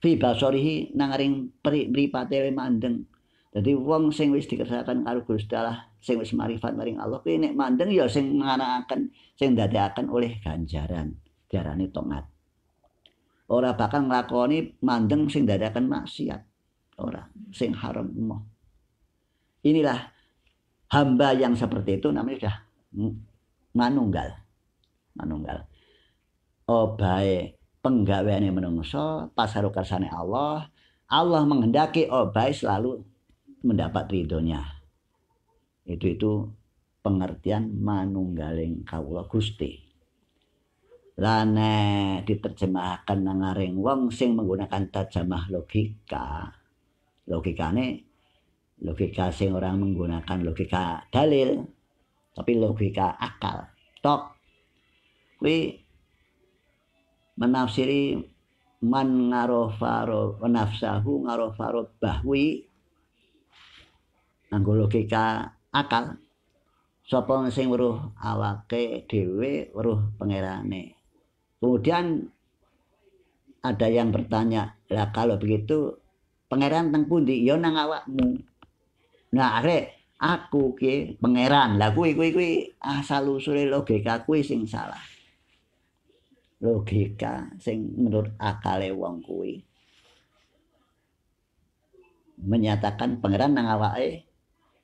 fi nangaring nangaring ring mripate mandeng jadi wong sing wis dikersakaken karo Gusti Allah sing wis marifat maring Allah kuwi nek mandeng ya sing nganakaken sing ndadekaken oleh ganjaran diarani tongat ora bakal nglakoni mandeng sing ndadekaken maksiat ora sing haram umoh. inilah hamba yang seperti itu namanya sudah manunggal manunggal oh baik penggaweane menungso pasaro kersane Allah Allah menghendaki obai oh, selalu mendapat ridhonya itu itu pengertian manunggaling kaulah Gusti lane diterjemahkan nangaring wong sing menggunakan tajamah logika logikane logika sing orang menggunakan logika dalil tapi logika akal tok kuwi menafsiri man ngarofaro nafsahu ngarofaro bahwi anggo logika akal sapa sing weruh awake dhewe weruh pangerane kemudian ada yang bertanya lah kalau begitu pangeran teng pundi ya nang awakmu nah arek aku ki pangeran lah kuwi kuwi kuwi asal usule logika kuwi sing salah logika sing menurut akale wong kuwi menyatakan pangeran nang awake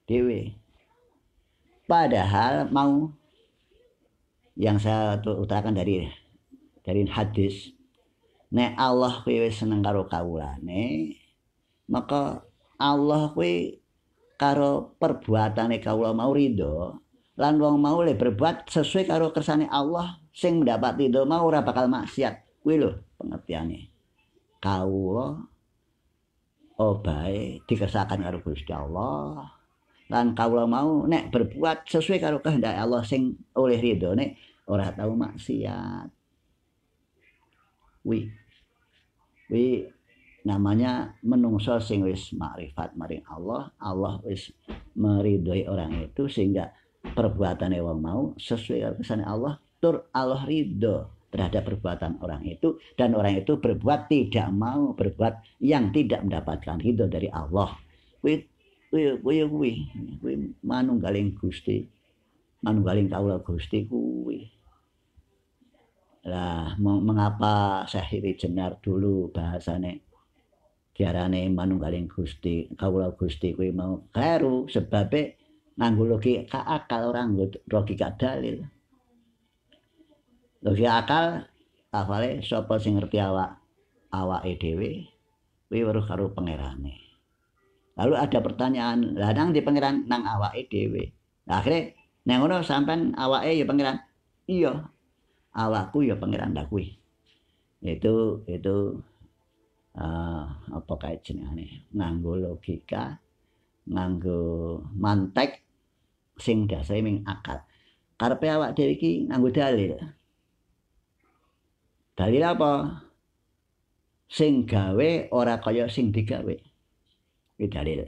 dhewe padahal mau yang saya utarakan dari dari hadis nek Allah kuwi wis seneng karo kawulane maka Allah kuwi karo perbuatane kawula mau ridho lan wong mau le berbuat sesuai karo kersane Allah sing mendapat itu mau ora bakal maksiat kuwi lho pengertiane kawula obahe oh dikersakan karo Gusti Allah lan kawula mau nek berbuat sesuai karo kehendak Allah sing oleh ridho nek ora tau maksiat wi, wi namanya menungso sing wis makrifat maring Allah Allah wis meridhoi orang itu sehingga perbuatan wong mau sesuai kesan Allah tur Allah ridho terhadap perbuatan orang itu dan orang itu berbuat tidak mau berbuat yang tidak mendapatkan ridho dari Allah kuwi kuwi kuwi kuwi kuwi manunggaling Gusti manunggaling kaula Gusti kuwi lah mengapa Syahiri Jenar dulu bahasane diarane manunggaling Gusti kaulah Gusti kui mau karo sebabnya nganggo logika akal orang nganggo logika dalil logika akal lafale sapa sing ngerti awak awake dhewe kuwi weruh karo pangerane lalu ada pertanyaan ladang di pangeran nang awake dhewe nah, akhirnya nang ngono sampean awake ya pangeran iya awakku ya pangeran dak kuwi itu itu uh, apa kae jenengane nganggo logika nganggo mantek sing dasare ming akal. Karepe awak dhewe iki nganggo dalil. Dalil apa? Sing gawe ora kaya sing digawe. Iki dalil.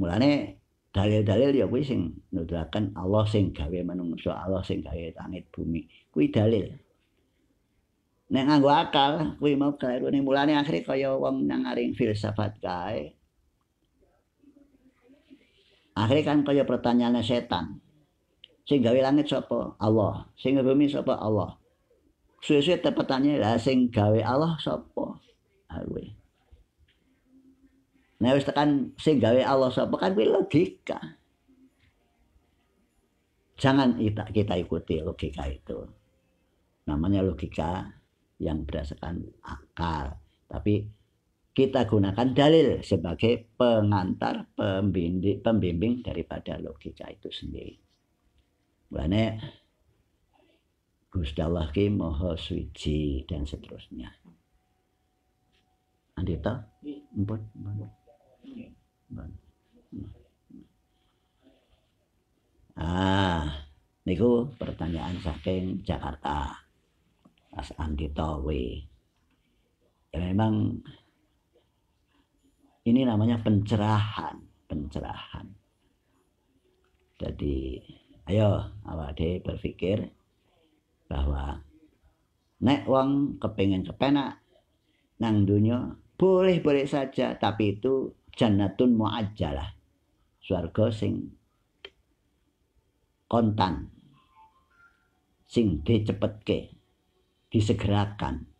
Mulane dalil-dalil ya kuwi sing nuduhaken Allah sing gawe manungsa, Allah sing gawe langit bumi. Kuwi dalil. Nek nganggo akal kuwi mau kelirune mulane akhire kaya wong nang filsafat kae. akhirnya kan kaya pertanyaannya setan sing gawe langit sapa Allah sing bumi sapa Allah suwe-suwe tepatane lah sing gawe Allah sapa awe Nah, wis tekan sing gawe Allah sapa kan kuwi logika. Jangan kita, kita ikuti logika itu. Namanya logika yang berdasarkan akal, tapi kita gunakan dalil sebagai pengantar pembimbing, pembimbing daripada logika itu sendiri. Mulane Gusti Allah ki Maha Suci dan seterusnya. Andita, empun, iya. Ah, niku pertanyaan saking Jakarta. Mas Andito W. Ya memang ini namanya pencerahan, pencerahan. Jadi, ayo awak de berpikir bahwa nek wong kepingin kepenak nang dunia boleh-boleh saja tapi itu jannatun muajjalah swarga sing kontan sing dicepetke disegerakan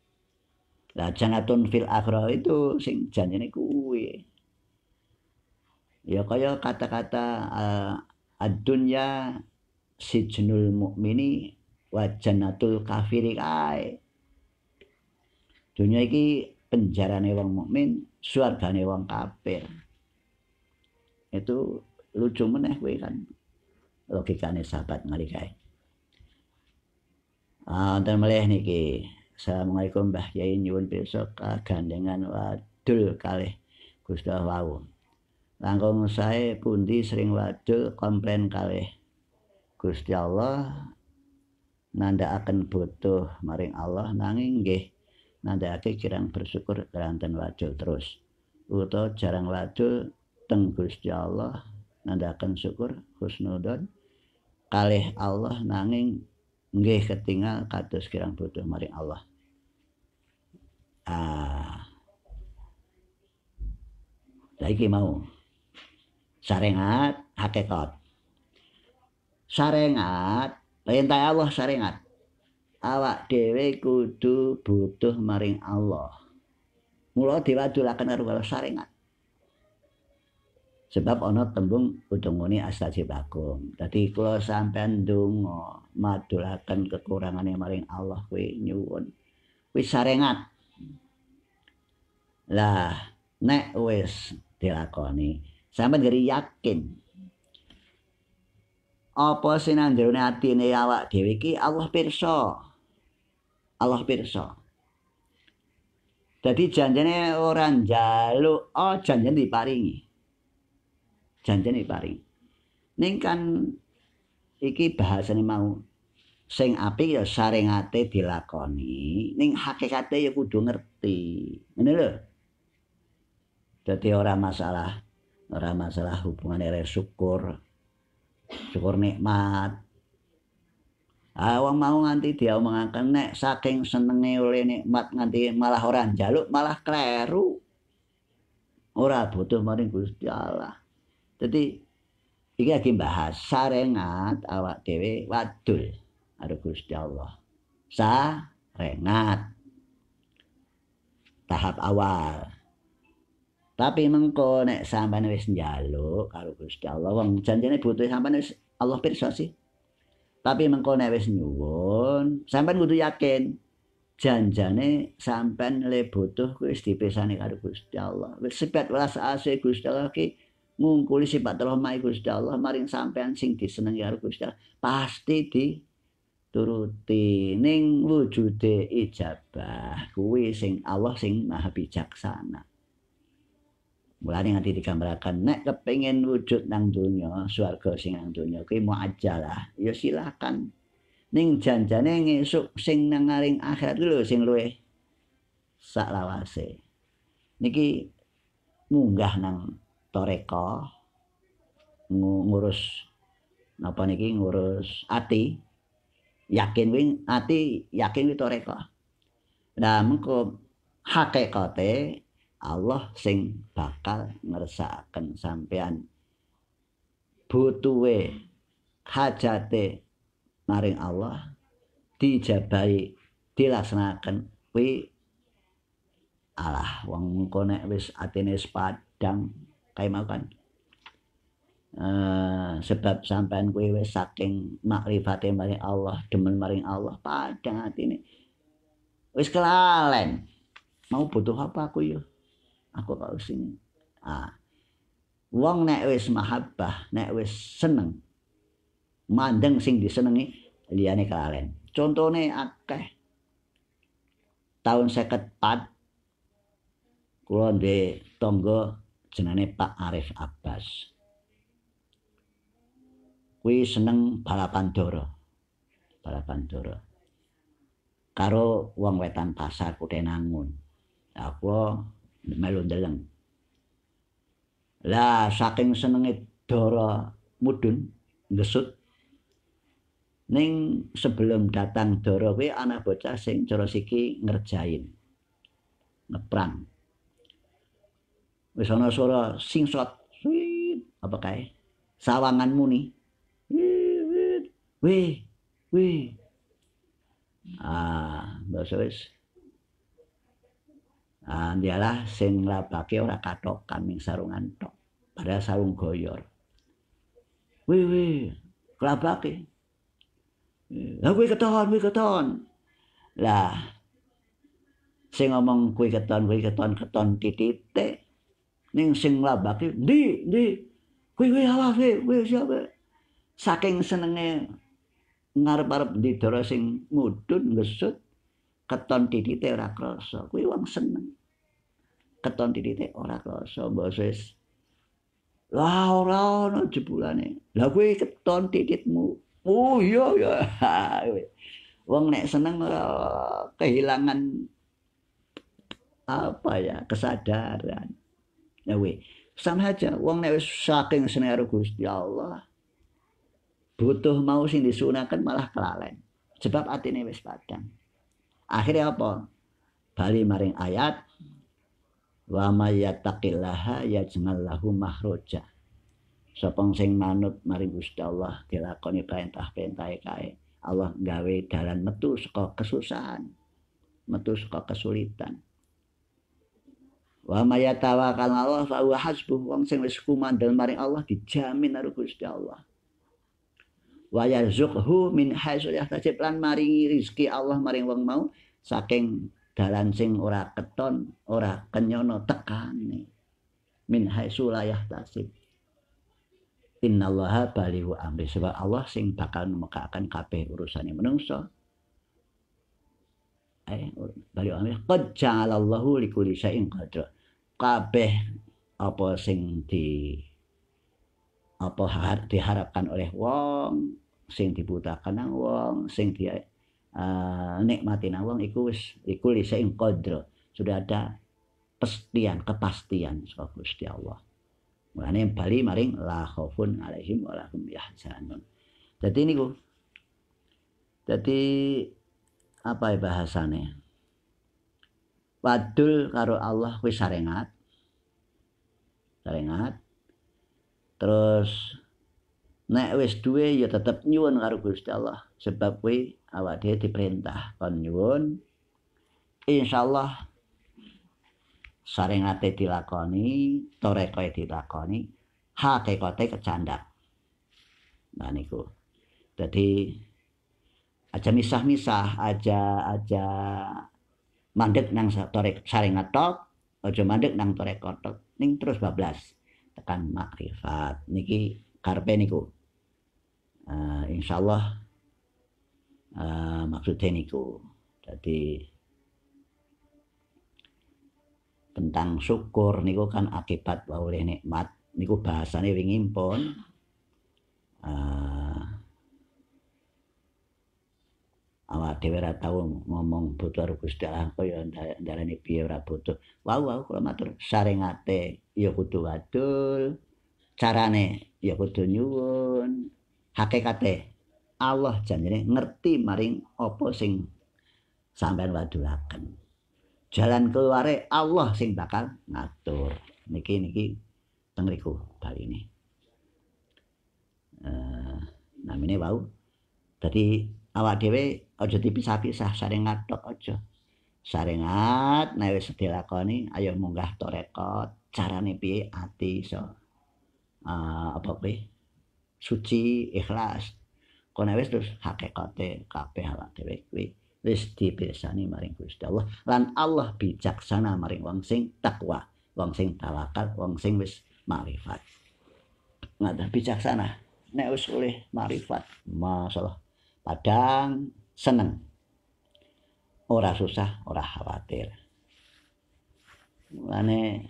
Lah janatun fil akhirah itu sing janjine kuwi. Ya kaya kata-kata eh, adunya si dunya sijnul mukmini wa janatul kafiri kae. Dunia iki penjarane wong mukmin, swargane wong kafir. Itu lucu meneh kuwi kan. Logikane sahabat ngali kae. Ah, uh, dan melih niki. Assalamualaikum Mbah Kiai nyuwun besok kagandengan ah, wadul kalih Gusti wau. Langkung sae pundi sering wadul komplain kalih Gusti Allah nanda akan butuh maring Allah nanging nggih nandhakake kirang bersyukur keranten wadul terus. uto jarang wadul teng Gusti Allah nanda akan syukur husnudon kalih Allah nanging nggih ketinggal kados kirang butuh maring Allah ah, lagi mau sarengat hakikat sarengat perintah Allah sarengat awak Dewi kudu butuh maring Allah mula diwadulakan karo karo sarengat sebab ono tembung utungune astagfirullahaladzim Tadi dadi kula sampean donga Madulakan yang maring Allah kwe nyuwun kwe sarengat Lah, nek wis dilakoni, sampean ngeri yakin. Apa sing nang jero atine awak dhewe iki Allah pirsa. Allah pirsa. Dadi janjane ora njaluk, oh janjane diparingi. Janjane diparingi. Ning kan iki bahasane mau sing api ya saringate dilakoni, ning hakikate ya kudu ngerti. Ngene lho. jadi orang masalah orang masalah hubungan ere syukur syukur nikmat awang ah, mau nganti dia mengangkat nek saking senengnya oleh nikmat nganti malah orang jaluk malah kleru orang butuh maring Gusti Allah jadi ini lagi bahas sarengat awak dewe wadul ada Gusti Allah sarengat tahap awal Tapi mengko nek sampean wis njaluk karo Gusti Allah wong janjane butuh sampean wis Allah pirsa sih. Tapi mengko nek wis nyuwun, sampean kudu yakin janjane sampean le butuh wis dipesani karo Gusti Allah. Wis sepet welas ase Gusti Allah ki ngungkuli sipat rahmah Gusti Allah maring sampean sing disenengi karo Gusti Allah pasti di turuti ning wujude ijabah kuwi sing Allah sing maha bijaksana. Mulane nganti digambarkan nek kepengin wujud nang donya, swarga sing nang donya kuwi muajalah. Ya silakan. Ning janjane ngesuk sing nang ngaring akhirat lho sing luwe saklawase. Niki munggah nang toreko ngurus napa niki ngurus ati yakin wing ati yakin wi toreko. Nah mengko hakikate Allah sing bakal ngersakaken sampean butuhe hajate maring Allah dijabahi dilaksanakan wi Allah wong konek wis atine padang kae mau kan uh, sebab sampean kuwi wis saking makrifate maring Allah demen maring Allah padang atine wis kelalen mau butuh apa aku yo aku karo sing ah wong nek wis mahabbah nek wis seneng mandeng sing disenengi liyane kalen contone akeh tahun 54 kula ndek tangga jenenge Pak Arif Abbas kuwi seneng balapan doro balapan doro karo wong wetan pasar nangun. aku nah, melu dalang. Lah saking senenge Dora mudun ngesut ning sebelum datang Dora kuwi anak bocah sing cara siki ngerjain ngeprang. Wis ana swara sing sot apa kae? Sawangan muni. Wih, wih. Ah, wis. -wih. Andialah sing labake ora katok kambing sarungan tok. Padahal sarung goyor. Wi wi, labake. Lah kuwi keton, kuwi keton. Lah sing ngomong kuwi keton, kuwi keton, keton titite. Ning sing labake, ndi, ndi. Kuwi kuwi awas e, kuwi siapa? Saking senenge ngarep-arep ndidoro sing mudhun ngesut, keton didite ora krasa kuwi wong seneng keton didite ora krasa mbasa wis lah ora ono jebulane lah kuwi keton diditmu oh iya ya wong nek seneng eh, kehilangan apa ya kesadaran ya we sama aja wong nek wis saking seneng karo Gusti Allah butuh mau sing disunahkan malah kelalen sebab atine wis padang Akhirnya apa? Bali maring ayat wa may yattaqillaha yaj'al lahu makhraja Sapa sing manut maring Gusti Allah dilakoni perintah-perintahe kae. Allah gawe dalan metu saka kesusahan, metu saka kesulitan. Wa may yatawakkal Allah fa huwa hasbuh. Wong sing wis kumandel maring Allah dijamin karo Gusti Allah wa yarzuqhu min haitsu yahtasib lan maringi rezeki Allah maring wong mau saking dalan sing ora keton, ora kenyono tekane. Min haitsu la yahtasib. Innallaha balighu amri sebab Allah sing bakal nemekaken kabeh urusane menungso. Eh, balighu amri qad ja'alallahu likulli syai'in qadra. Kabeh apa sing di apa diharapkan oleh wong sing dibutakan nang wong sing di uh, eh, nikmati nang wong iku wis iku qadra sudah ada pestian kepastian saka Gusti Allah Mulane bali maring la khaufun alaihim wa lahum yahzanun. Jadi niku. Jadi apa ya bahasane? Wadul karo Allah wis sarengat. Sarengat. Terus nek wis duwe ya tetep nyuwun karo Gusti Allah sebab kuwi awak dhewe diperintah kon nyuwun insyaallah saringate dilakoni torekoe dilakoni hakikate kecandak nah niku jadi aja misah-misah aja aja mandek nang torek sareng tok aja mandek nang torek kotok ning terus bablas tekan makrifat niki karpe niku uh, ah, insya Allah uh, ah, maksudnya niku jadi tentang syukur niku kan akibat oleh nikmat niku bahasane wingi pun uh, ah, awak dhewe ora tau ngomong butuh karo Gusti Allah kaya ndarani piye ora butuh wau wau kula matur saringate ya kudu wadul carane ya kudu nyuwun hakikate Allah janjine ngerti maring apa sing sampean wadulaken. Jalan keluare Allah sing bakal ngatur. Niki niki teng riku bali ne. Eh namine wau. Dadi awak dhewe aja dipisah-pisah sareng ngatok aja. Sarengat nek wis dilakoni ayo munggah to rekod carane piye ati iso. Eh uh, apa piye? suci ikhlas kono wis terus hakikate kabeh awak dhewe kuwi wis dipirsani maring Gusti Allah lan Allah bijaksana maring wong sing takwa wong sing tawakal wong sing wis marifat ada bijaksana nek wis oleh marifat masalah padang seneng ora susah ora khawatir Mulane...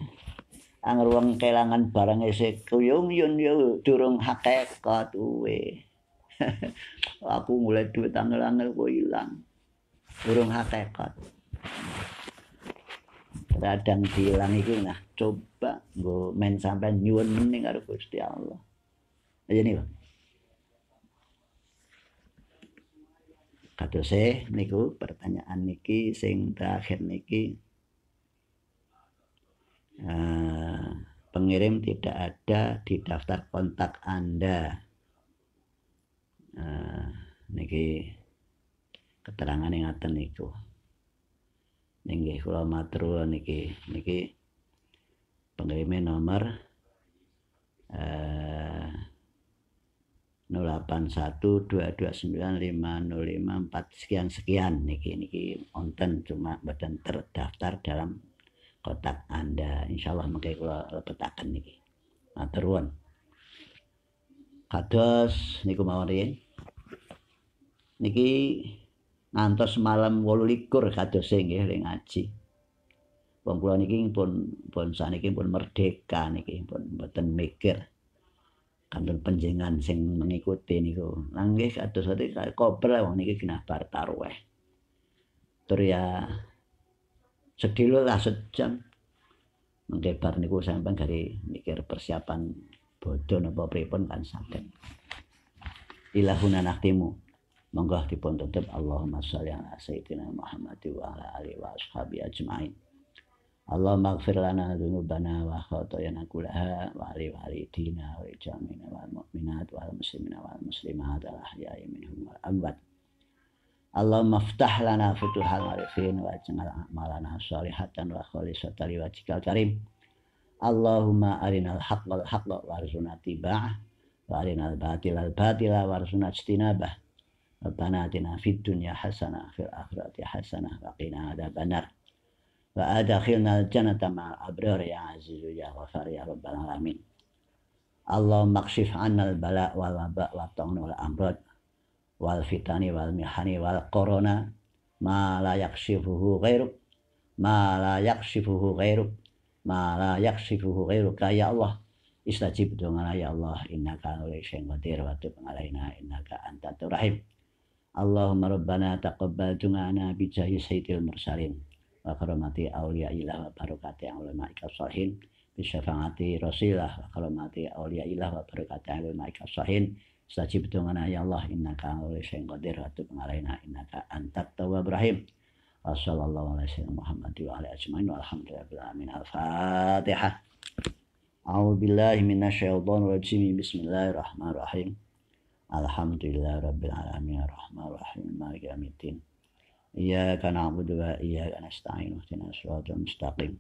Angger wong kelangan barang ese kuyung yun yo ya, durung hakikat uwe. Aku mulai duit angel-angel kok ilang. Durung hakikat. Kadang diilang iku nah coba nggo men sampean nyuwun meneh karo Gusti Allah. Aja iya nih, Kados e niku pertanyaan niki sing terakhir niki Ah, pengirim tidak ada di daftar kontak Anda. Nah, niki keterangan yang ngaten niku. Niki kula matur niki niki pengirimnya nomor eh, ah, 0812295054 sekian sekian niki niki onten cuma badan terdaftar dalam kotak Anda. Insya Allah mengkai kula lebetaken nih, nah, Matur nuwun. Kados niku mawon Niki ngantos malam 28 likur, nggih ring aji. Wong kula niki pun pun saniki pun merdeka niki pun mboten mikir kantun penjengan sing mengikuti niku. Nangge kados ate kober wong niki genah bar tarweh. Tur ya sedilo lah sejam mengdebar niku sampai dari mikir persiapan bodoh nopo pripun kan sakit ilahuna naktimu monggo dipun tutup Allahumma sholli ala sayyidina Muhammad wa ala alihi wa ashabi ajmain Allahumma maghfir lana dzunubana wa khotoyana kullaha wa ali walidina wa jamina wal mu'minat wal muslimina wal muslimat al ahya'i minhum wal amwat Allah maftah lana futuhal marifin wa jangal amalana salihatan wa khalisatan li wajhikal karim. Allahumma arinal haqq wa warzuqna tiba'ah wa arinal al batila warzuqna jtinabah. Rabbana atina fid dunya hasanah fil akhirati hasanah wa qina banar. Wa adkhilnal janata ma'al abrar ya azizu ya ghafar ya rabbal alamin. Allahumma kshif al bala' wal wabak wa ta'un wal amrad wal fitani wal mihani wal corona ma la yaksifuhu ghairuk ma la yaksifuhu ghairuk ma la yaksifuhu ghairuk ya Allah istajib doa ya Allah innaka ala syai'in qadir wa tub alaina innaka antat rahim Allahumma rabbana taqabbal du'ana bi jahi sayyidil mursalin wa karamati awliya ilah wa barakati ulama sahin bi syafaati rasilah wa karamati awliya ilah wa barakati ulama sahin Sajib tu ngana ya Allah ka ala sayang qadir wa tub inna ka antat tawa Ibrahim. Wassallallahu warahmatullahi wabarakatuh. Muhammad wa ala ajmain walhamdulillahi alamin. Al-Fatihah. A'udhu billahi minasyaitonir rajim. Bismillahirrahmanirrahim. Alhamdulillah rabbil alamin ar rahim maliki amitin. Iyaka na'budu wa iyaka nasta'in ihdinas suratul mustaqim.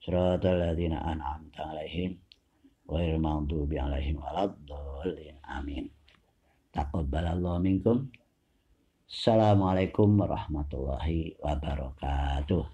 Suratul ladzina an'amta 'alaihim Amin. Assalamualaikum warahmatullahi wabarakatuh.